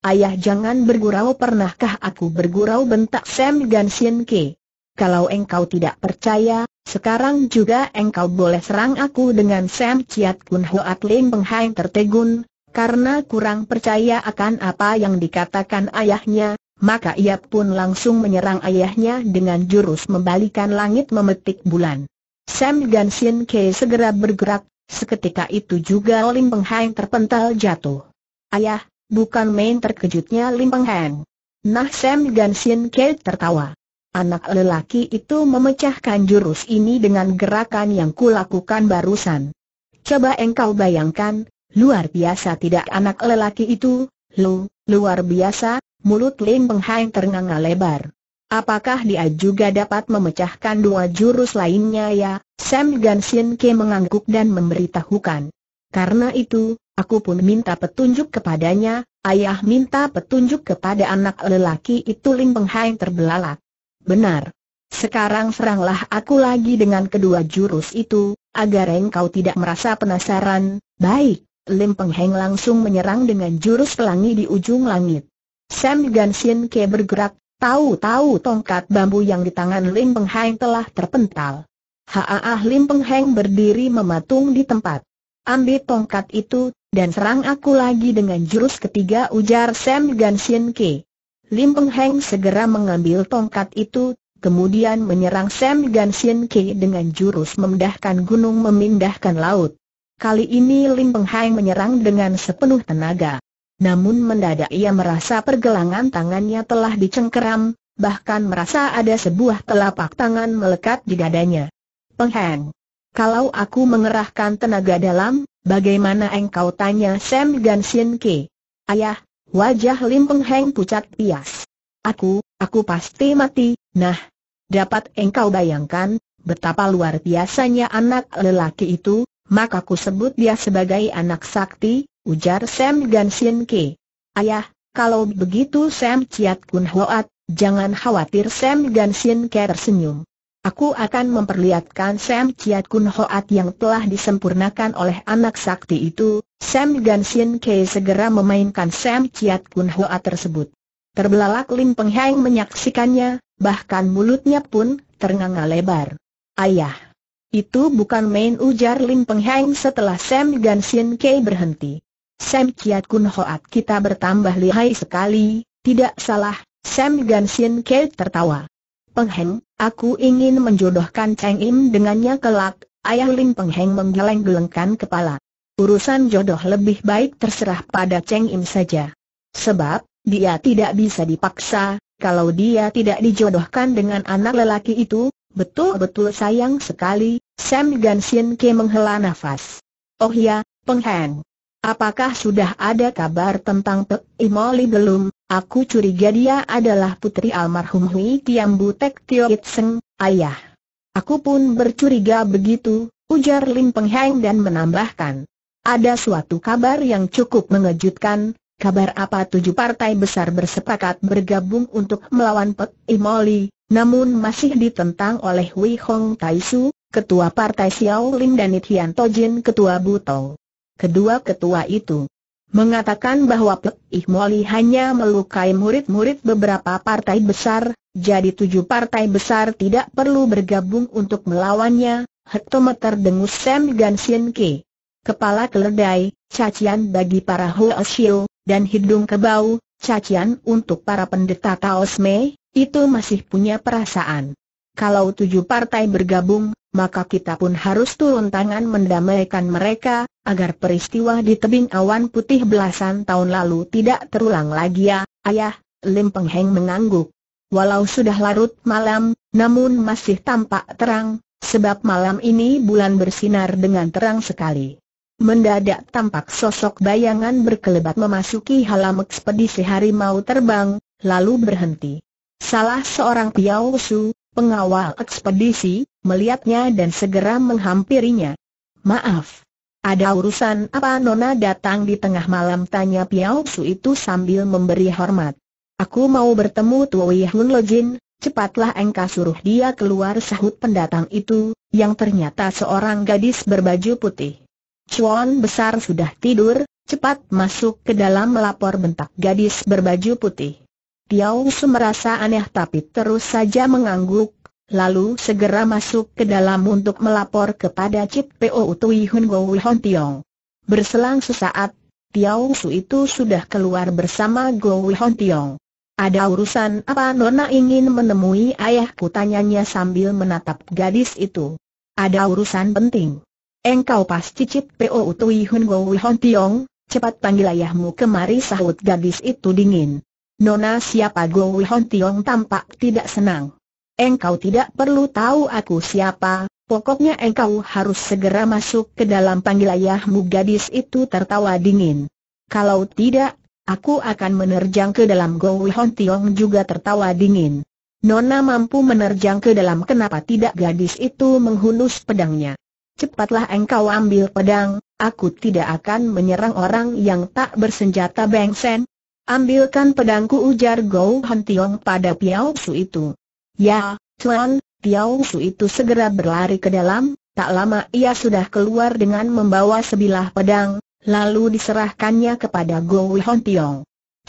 Ayah jangan bergurau pernahkah aku bergurau bentak Sam Gansin Ki. Kalau engkau tidak percaya, sekarang juga engkau boleh serang aku dengan Sam Chiat Kun Hoat Lim Peng Hai tertegun, karena kurang percaya akan apa yang dikatakan ayahnya, maka ia pun langsung menyerang ayahnya dengan jurus membalikan langit memetik bulan. Sam Gan Sin Ke segera bergerak, seketika itu juga Lim Peng Heng terpental jatuh. Ayah, bukan main terkejutnya Lim Peng Heng. Nah Sam Gan Sin Ke tertawa. Anak lelaki itu memecahkan jurus ini dengan gerakan yang kulakukan barusan. Coba engkau bayangkan, Luar biasa tidak anak lelaki itu, lu, luar biasa, mulut Lim Peng Hai ternganga lebar. Apakah dia juga dapat memecahkan dua jurus lainnya ya? Sam Gansin Ke mengangguk dan memberitahukan. Karena itu, aku pun minta petunjuk kepadanya, ayah minta petunjuk kepada anak lelaki itu Lim Peng Hai terbelalak. Benar. Sekarang seranglah aku lagi dengan kedua jurus itu, agar engkau tidak merasa penasaran, baik. Lim Peng Heng langsung menyerang dengan jurus pelangi di ujung langit. Sam Gan Sien Ke bergerak, tahu-tahu tongkat bambu yang di tangan Lim Peng Heng telah terpental. Haa, Lim Peng Heng berdiri mematung di tempat. Ambil tongkat itu, dan serang aku lagi dengan jurus ketiga ujar Sam Gan Sien Ke. Lim Peng Heng segera mengambil tongkat itu, kemudian menyerang Sam Gan Sien Ke dengan jurus memindahkan gunung memindahkan laut. Kali ini Lim Peng Hai menyerang dengan sepenuh tenaga. Namun mendadak ia merasa pergelangan tangannya telah dicengkeram, bahkan merasa ada sebuah telapak tangan melekat di dadanya. Penghang! Kalau aku mengerahkan tenaga dalam, bagaimana engkau tanya Sam Gansin Ke? Ayah, wajah Lim Peng Heng pucat pias. Aku, aku pasti mati, nah. Dapat engkau bayangkan, betapa luar biasanya anak lelaki itu, maka ku sebut dia sebagai anak sakti, ujar Sam Gansin Ke. Ayah, kalau begitu Sam Ciat Kun Hoat, jangan khawatir Sam Gansin Ke tersenyum. Aku akan memperlihatkan Sam Ciat Kun Hoat yang telah disempurnakan oleh anak sakti itu. Sam Gansin Ke segera memainkan Sam Ciat Kun Hoat tersebut. Terbelalak Lim Heng menyaksikannya, bahkan mulutnya pun ternganga lebar. Ayah, itu bukan main ujar Lim Pengheng setelah Sam Gan Sin Kei berhenti. Sam Kiat Kun Hoat kita bertambah lihai sekali, tidak salah, Sam Gan Sin Kei tertawa. Pengheng, aku ingin menjodohkan Cheng Im dengannya kelak, ayah Lim Pengheng menggeleng-gelengkan kepala. Urusan jodoh lebih baik terserah pada Cheng Im saja. Sebab, dia tidak bisa dipaksa, kalau dia tidak dijodohkan dengan anak lelaki itu, Betul-betul sayang sekali, Sam Gansin Ke menghela nafas. Oh ya, Peng Heng. Apakah sudah ada kabar tentang Pek Imoli belum? Aku curiga dia adalah putri almarhum Hui Tiam Butek Tio Seng, ayah. Aku pun bercuriga begitu, ujar Lim Heng dan menambahkan. Ada suatu kabar yang cukup mengejutkan, kabar apa tujuh partai besar bersepakat bergabung untuk melawan Pek Imoli, namun masih ditentang oleh Wei Hong Taisu, Ketua Partai Xiao Lim dan Itian Tojin Ketua Butong. Kedua ketua itu mengatakan bahwa Pek Imoli hanya melukai murid-murid beberapa partai besar, jadi tujuh partai besar tidak perlu bergabung untuk melawannya, hektometer dengus Sam Sien Ke. Kepala keledai, cacian bagi para Huo Xiu, dan hidung kebau, cacian untuk para pendeta Taosme, itu masih punya perasaan. Kalau tujuh partai bergabung, maka kita pun harus turun tangan mendamaikan mereka, agar peristiwa di tebing awan putih belasan tahun lalu tidak terulang lagi ya, ayah, Lim Peng Heng mengangguk. Walau sudah larut malam, namun masih tampak terang, sebab malam ini bulan bersinar dengan terang sekali. Mendadak tampak sosok bayangan berkelebat memasuki halam ekspedisi harimau terbang, lalu berhenti. Salah seorang Piao Su, pengawal ekspedisi, melihatnya dan segera menghampirinya. Maaf. Ada urusan apa Nona datang di tengah malam tanya Piao Su itu sambil memberi hormat. Aku mau bertemu Tuwi Hun Lojin, Cepatlah engkau suruh dia keluar sahut pendatang itu, yang ternyata seorang gadis berbaju putih. Chuan besar sudah tidur, cepat masuk ke dalam melapor bentak gadis berbaju putih. Tiau Su merasa aneh tapi terus saja mengangguk, lalu segera masuk ke dalam untuk melapor kepada Cip P.O. Tui Hun Go Hon Tiong. Berselang sesaat, Tiau Su itu sudah keluar bersama Go Hon Tiong. Ada urusan apa Nona ingin menemui ayahku tanyanya sambil menatap gadis itu. Ada urusan penting. Engkau pasti Cip Po Utui Hun Woi Hon Tiong, cepat panggil ayahmu kemari sahut gadis itu dingin. Nona siapa Gowi Hon Tiong tampak tidak senang. Engkau tidak perlu tahu aku siapa, pokoknya engkau harus segera masuk ke dalam panggil ayahmu gadis itu tertawa dingin. Kalau tidak, aku akan menerjang ke dalam Gowi Hon Tiong juga tertawa dingin. Nona mampu menerjang ke dalam kenapa tidak gadis itu menghunus pedangnya cepatlah engkau ambil pedang, aku tidak akan menyerang orang yang tak bersenjata Beng Sen. Ambilkan pedangku ujar Gou Han Tiong pada Piao Su itu. Ya, Tuan, Piao Su itu segera berlari ke dalam, tak lama ia sudah keluar dengan membawa sebilah pedang, lalu diserahkannya kepada Gou Han Tiong.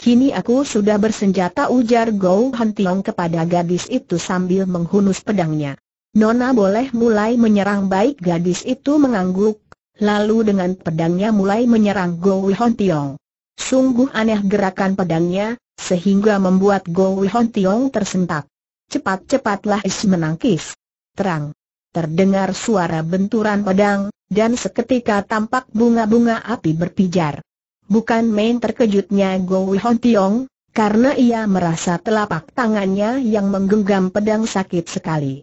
Kini aku sudah bersenjata ujar Gou Han Tiong kepada gadis itu sambil menghunus pedangnya. Nona boleh mulai menyerang baik gadis itu mengangguk, lalu dengan pedangnya mulai menyerang Go Wihon Tiong. Sungguh aneh gerakan pedangnya, sehingga membuat Go Wihon Tiong tersentak. Cepat-cepatlah Is menangkis. Terang. Terdengar suara benturan pedang, dan seketika tampak bunga-bunga api berpijar. Bukan main terkejutnya Go Wihon Tiong, karena ia merasa telapak tangannya yang menggenggam pedang sakit sekali.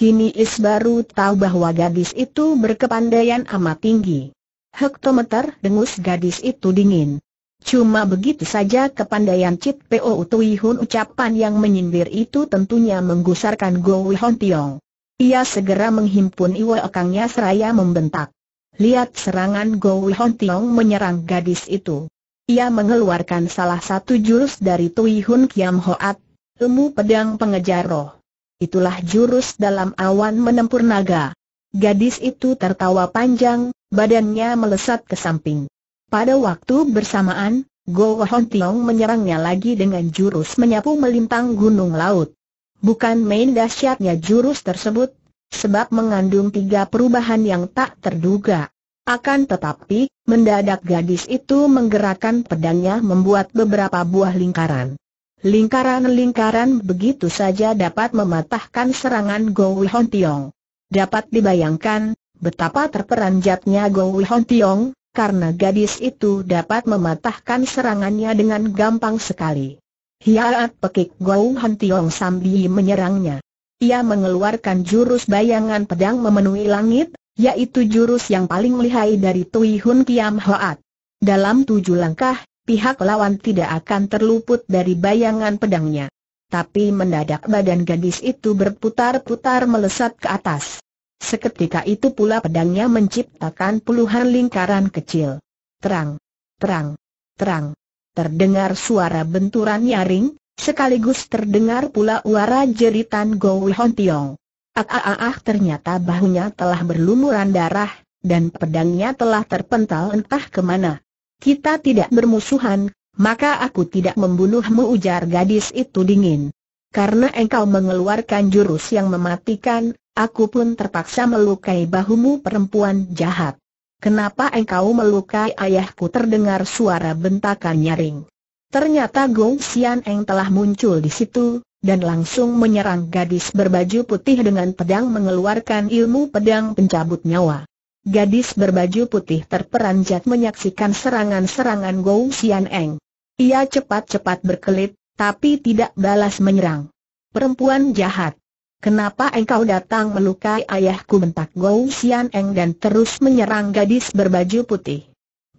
Kini Is baru tahu bahwa gadis itu berkepandaian amat tinggi. Hektometer dengus gadis itu dingin. Cuma begitu saja kepandaian Cip P.O. Utui Hun ucapan yang menyindir itu tentunya menggusarkan Go Wihon Tiong. Ia segera menghimpun iwa ekangnya seraya membentak. Lihat serangan Go Wihon Tiong menyerang gadis itu. Ia mengeluarkan salah satu jurus dari Tui Hun Kiam Hoat, ilmu pedang pengejar roh itulah jurus dalam awan menempur naga. Gadis itu tertawa panjang, badannya melesat ke samping. Pada waktu bersamaan, Go Hon Tiong menyerangnya lagi dengan jurus menyapu melintang gunung laut. Bukan main dahsyatnya jurus tersebut, sebab mengandung tiga perubahan yang tak terduga. Akan tetapi, mendadak gadis itu menggerakkan pedangnya membuat beberapa buah lingkaran. Lingkaran-lingkaran begitu saja dapat mematahkan serangan Gou Hon Tiong. Dapat dibayangkan, betapa terperanjatnya Gou Hon Tiong, karena gadis itu dapat mematahkan serangannya dengan gampang sekali. Hiaat pekik Gou Hon Tiong sambil menyerangnya. Ia mengeluarkan jurus bayangan pedang memenuhi langit, yaitu jurus yang paling lihai dari Tui Hun Kiam Hoat. Dalam tujuh langkah, pihak lawan tidak akan terluput dari bayangan pedangnya. Tapi mendadak badan gadis itu berputar-putar melesat ke atas. Seketika itu pula pedangnya menciptakan puluhan lingkaran kecil. Terang, terang, terang. Terdengar suara benturan nyaring, sekaligus terdengar pula suara jeritan Gowi Hon Tiong. Ah, ah, ah, ah ternyata bahunya telah berlumuran darah, dan pedangnya telah terpental entah kemana. Kita tidak bermusuhan, maka aku tidak membunuhmu ujar gadis itu dingin. Karena engkau mengeluarkan jurus yang mematikan, aku pun terpaksa melukai bahumu perempuan jahat. Kenapa engkau melukai ayahku terdengar suara bentakan nyaring. Ternyata Gong Xian Eng telah muncul di situ, dan langsung menyerang gadis berbaju putih dengan pedang mengeluarkan ilmu pedang pencabut nyawa gadis berbaju putih terperanjat menyaksikan serangan-serangan Gou Xian Eng. Ia cepat-cepat berkelit, tapi tidak balas menyerang. Perempuan jahat. Kenapa engkau datang melukai ayahku bentak Gou Xian Eng dan terus menyerang gadis berbaju putih.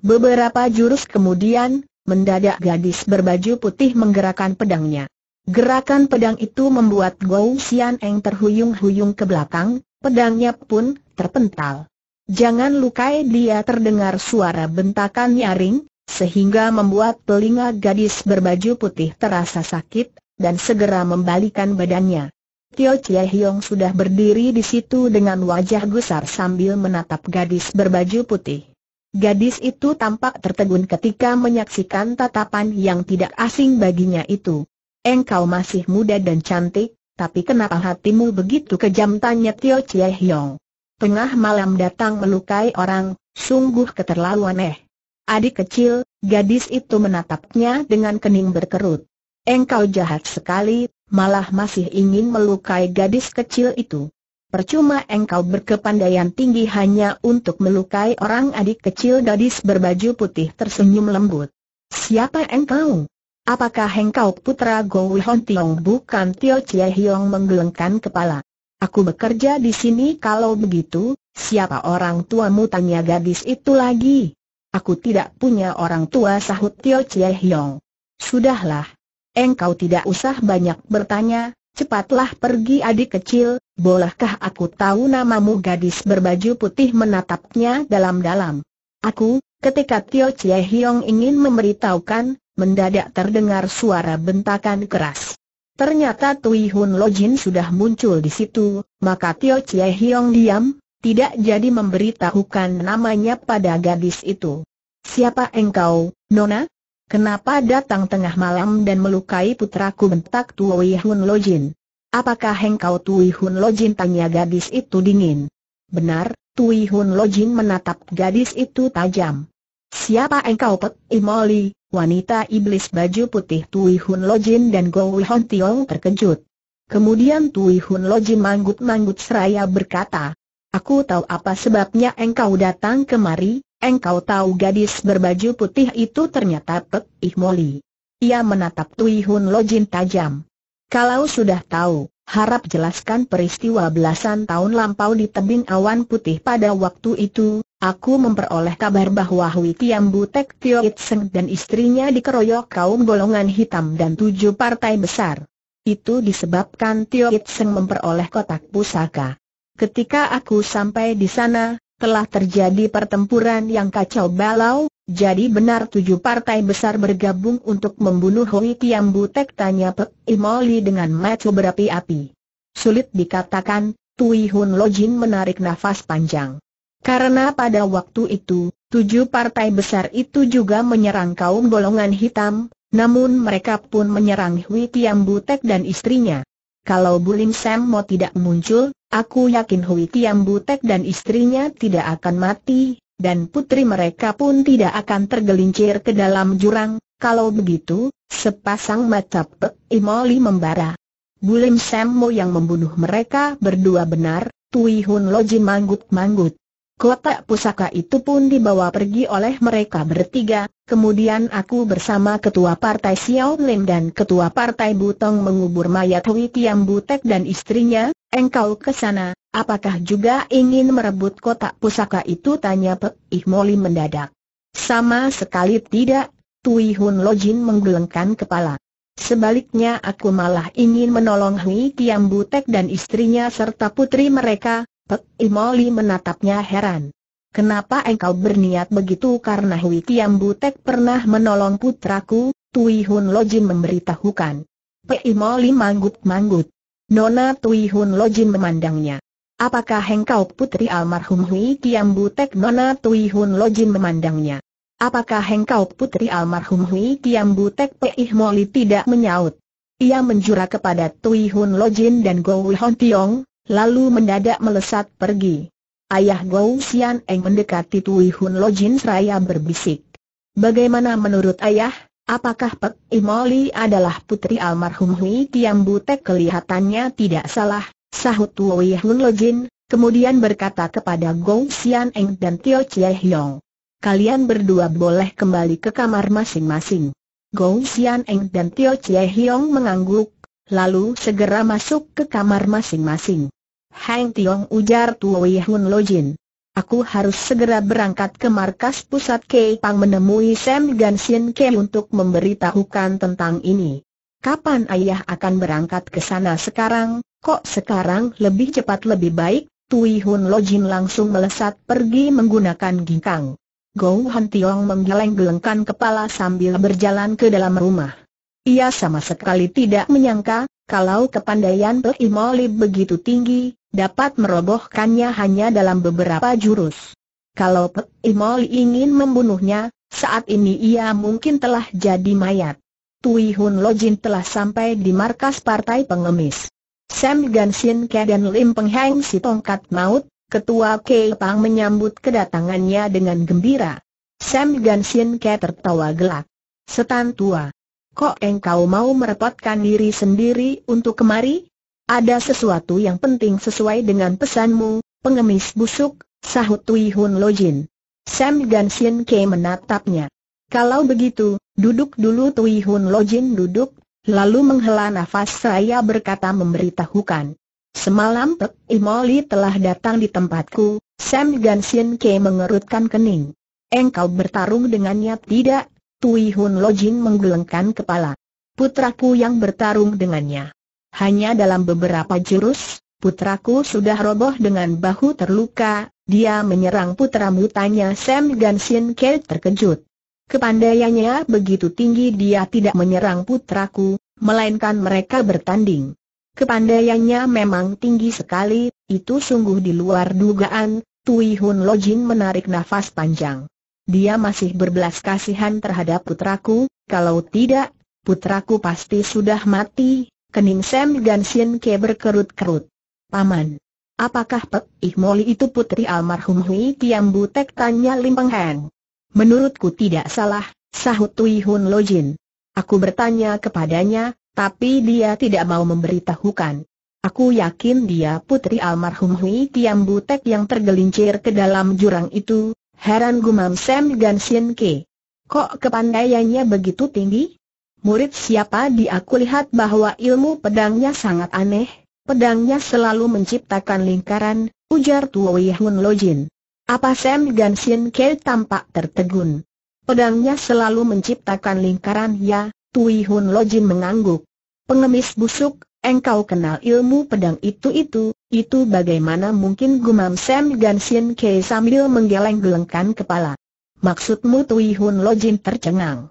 Beberapa jurus kemudian, mendadak gadis berbaju putih menggerakkan pedangnya. Gerakan pedang itu membuat Gou Xian Eng terhuyung-huyung ke belakang, pedangnya pun terpental. Jangan lukai dia terdengar suara bentakan nyaring, sehingga membuat telinga gadis berbaju putih terasa sakit, dan segera membalikan badannya. Tio Chie Hiong sudah berdiri di situ dengan wajah gusar sambil menatap gadis berbaju putih. Gadis itu tampak tertegun ketika menyaksikan tatapan yang tidak asing baginya itu. Engkau masih muda dan cantik, tapi kenapa hatimu begitu kejam tanya Tio Chie Hiong tengah malam datang melukai orang, sungguh keterlaluan eh. Adik kecil, gadis itu menatapnya dengan kening berkerut. Engkau jahat sekali, malah masih ingin melukai gadis kecil itu. Percuma engkau berkepandaian tinggi hanya untuk melukai orang adik kecil gadis berbaju putih tersenyum lembut. Siapa engkau? Apakah engkau putra Go Wihon Tiong bukan Tio Chie Hiong menggelengkan kepala? Aku bekerja di sini kalau begitu, siapa orang tuamu tanya gadis itu lagi? Aku tidak punya orang tua sahut Tio Chie Hiong. Sudahlah. Engkau tidak usah banyak bertanya, cepatlah pergi adik kecil, bolehkah aku tahu namamu gadis berbaju putih menatapnya dalam-dalam. Aku, ketika Tio Chie Hiong ingin memberitahukan, mendadak terdengar suara bentakan keras. Ternyata Tui Hun Lojin sudah muncul di situ, maka Tio Chie Hiong diam, tidak jadi memberitahukan namanya pada gadis itu. Siapa engkau, Nona? Kenapa datang tengah malam dan melukai putraku bentak Tui Hun Lojin? Apakah engkau Tui Hun Lojin tanya gadis itu dingin? Benar, Tui Hun Lojin menatap gadis itu tajam. Siapa engkau Pek Imoli, wanita iblis baju putih Tui Hun Lojin dan Go Hon Tiong terkejut. Kemudian Tui Hun Lojin manggut-manggut seraya berkata, Aku tahu apa sebabnya engkau datang kemari, engkau tahu gadis berbaju putih itu ternyata Pek Imoli. Ia menatap Tui Hun Lojin tajam. Kalau sudah tahu, harap jelaskan peristiwa belasan tahun lampau di tebing awan putih pada waktu itu, Aku memperoleh kabar bahwa Hui Tiam Butek Tio Itseng dan istrinya dikeroyok kaum golongan hitam dan tujuh partai besar. Itu disebabkan Tio Itseng memperoleh kotak pusaka. Ketika aku sampai di sana, telah terjadi pertempuran yang kacau balau, jadi benar tujuh partai besar bergabung untuk membunuh Hui Tiam Butek tanya Pek Imoli dengan maco berapi-api. Sulit dikatakan, Tui Hun Lojin menarik nafas panjang. Karena pada waktu itu, tujuh partai besar itu juga menyerang kaum golongan hitam, namun mereka pun menyerang Hui Tiam Butek dan istrinya. Kalau Bulim Sam mau tidak muncul, aku yakin Hui Tiam Butek dan istrinya tidak akan mati, dan putri mereka pun tidak akan tergelincir ke dalam jurang. Kalau begitu, sepasang mata Pek Imoli membara. Bulim Sam Mo yang membunuh mereka berdua benar, Tui Hun Loji manggut-manggut. Kotak pusaka itu pun dibawa pergi oleh mereka bertiga, kemudian aku bersama Ketua Partai Xiao Lim dan Ketua Partai Butong mengubur mayat Hui Tiam Butek dan istrinya, engkau ke sana, apakah juga ingin merebut kotak pusaka itu? Tanya Pek Ih Moli mendadak. Sama sekali tidak, Tui Hun Lojin menggelengkan kepala. Sebaliknya aku malah ingin menolong Hui Tiam Butek dan istrinya serta putri mereka, Pek Imoli menatapnya heran. Kenapa engkau berniat begitu karena Hui Kiam Butek pernah menolong putraku, Tui Hun Lojin memberitahukan. Pek Imoli manggut-manggut. Nona Tui Hun Lojin memandangnya. Apakah engkau putri almarhum Hui Kiam Butek Nona Tui Hun Lojin memandangnya? Apakah engkau putri almarhum Hui Kiam Butek Peih Moli tidak menyaut? Ia menjura kepada Tui Hun Lojin dan Gou Hon Tiong, lalu mendadak melesat pergi. Ayah Gou Xian Eng mendekati Tui Hun Lo Jin seraya berbisik. Bagaimana menurut ayah, apakah Pek Imoli adalah putri almarhum Hui Tiam Butek kelihatannya tidak salah, sahut Tui Hun Lo Jin, kemudian berkata kepada Gou Xian Eng dan Tio Chie Hiong. Kalian berdua boleh kembali ke kamar masing-masing. Gou Xian Eng dan Tio Chie Hiong mengangguk, lalu segera masuk ke kamar masing-masing. Hang Tiong ujar Wei Hun Lo Jin. Aku harus segera berangkat ke markas pusat Kei Pang menemui Sam dan Sin Kei untuk memberitahukan tentang ini. Kapan ayah akan berangkat ke sana sekarang? Kok sekarang lebih cepat lebih baik? Tui Hun Lo Jin langsung melesat pergi menggunakan ginkang. Gong Han Tiong menggeleng-gelengkan kepala sambil berjalan ke dalam rumah. Ia sama sekali tidak menyangka, kalau kepandaian Pek Imoli begitu tinggi, dapat merobohkannya hanya dalam beberapa jurus. Kalau Pek Imoli ingin membunuhnya, saat ini ia mungkin telah jadi mayat. Tui Hun Lojin telah sampai di markas partai pengemis. Sam Sin Ke dan Lim Peng Heng si tongkat maut, ketua Kei Pang menyambut kedatangannya dengan gembira. Sam Sin Ke tertawa gelak. Setan tua. Kok engkau mau merepotkan diri sendiri untuk kemari? Ada sesuatu yang penting sesuai dengan pesanmu, pengemis busuk, sahut Tui Hun Jin. Sam Gansian Ke menatapnya. Kalau begitu, duduk dulu Tui Hun Jin duduk, lalu menghela nafas saya berkata memberitahukan. Semalam Pek Imoli telah datang di tempatku, Sam Gansian Ke mengerutkan kening. Engkau bertarung dengannya tidak, Tui Hun Lo menggelengkan kepala. Putraku yang bertarung dengannya. Hanya dalam beberapa jurus, putraku sudah roboh dengan bahu terluka, dia menyerang putramu tanya Sam Gansin Ke terkejut. Kepandaiannya begitu tinggi dia tidak menyerang putraku, melainkan mereka bertanding. Kepandaiannya memang tinggi sekali, itu sungguh di luar dugaan, Tui Hun Lo menarik nafas panjang dia masih berbelas kasihan terhadap putraku, kalau tidak, putraku pasti sudah mati, kening Sam Sien Ke berkerut-kerut. Paman, apakah Pek Ih Moli itu putri almarhum Hui Tiam Butek tanya Lim Peng Heng? Menurutku tidak salah, sahut Tui Hun Jin. Aku bertanya kepadanya, tapi dia tidak mau memberitahukan. Aku yakin dia putri almarhum Hui Tiam Butek yang tergelincir ke dalam jurang itu, Heran gumam Sam Ganshin Ke. Kok kepandaiannya begitu tinggi? Murid siapa di aku lihat bahwa ilmu pedangnya sangat aneh, pedangnya selalu menciptakan lingkaran, ujar Tuwi Hun Lojin. Apa Sam Ganshin Ke tampak tertegun? Pedangnya selalu menciptakan lingkaran ya, Tui Hun Lojin mengangguk. Pengemis busuk, engkau kenal ilmu pedang itu-itu, itu bagaimana mungkin gumam Sam Sin Kei sambil menggeleng-gelengkan kepala. Maksudmu Tui Hun Lojin tercengang.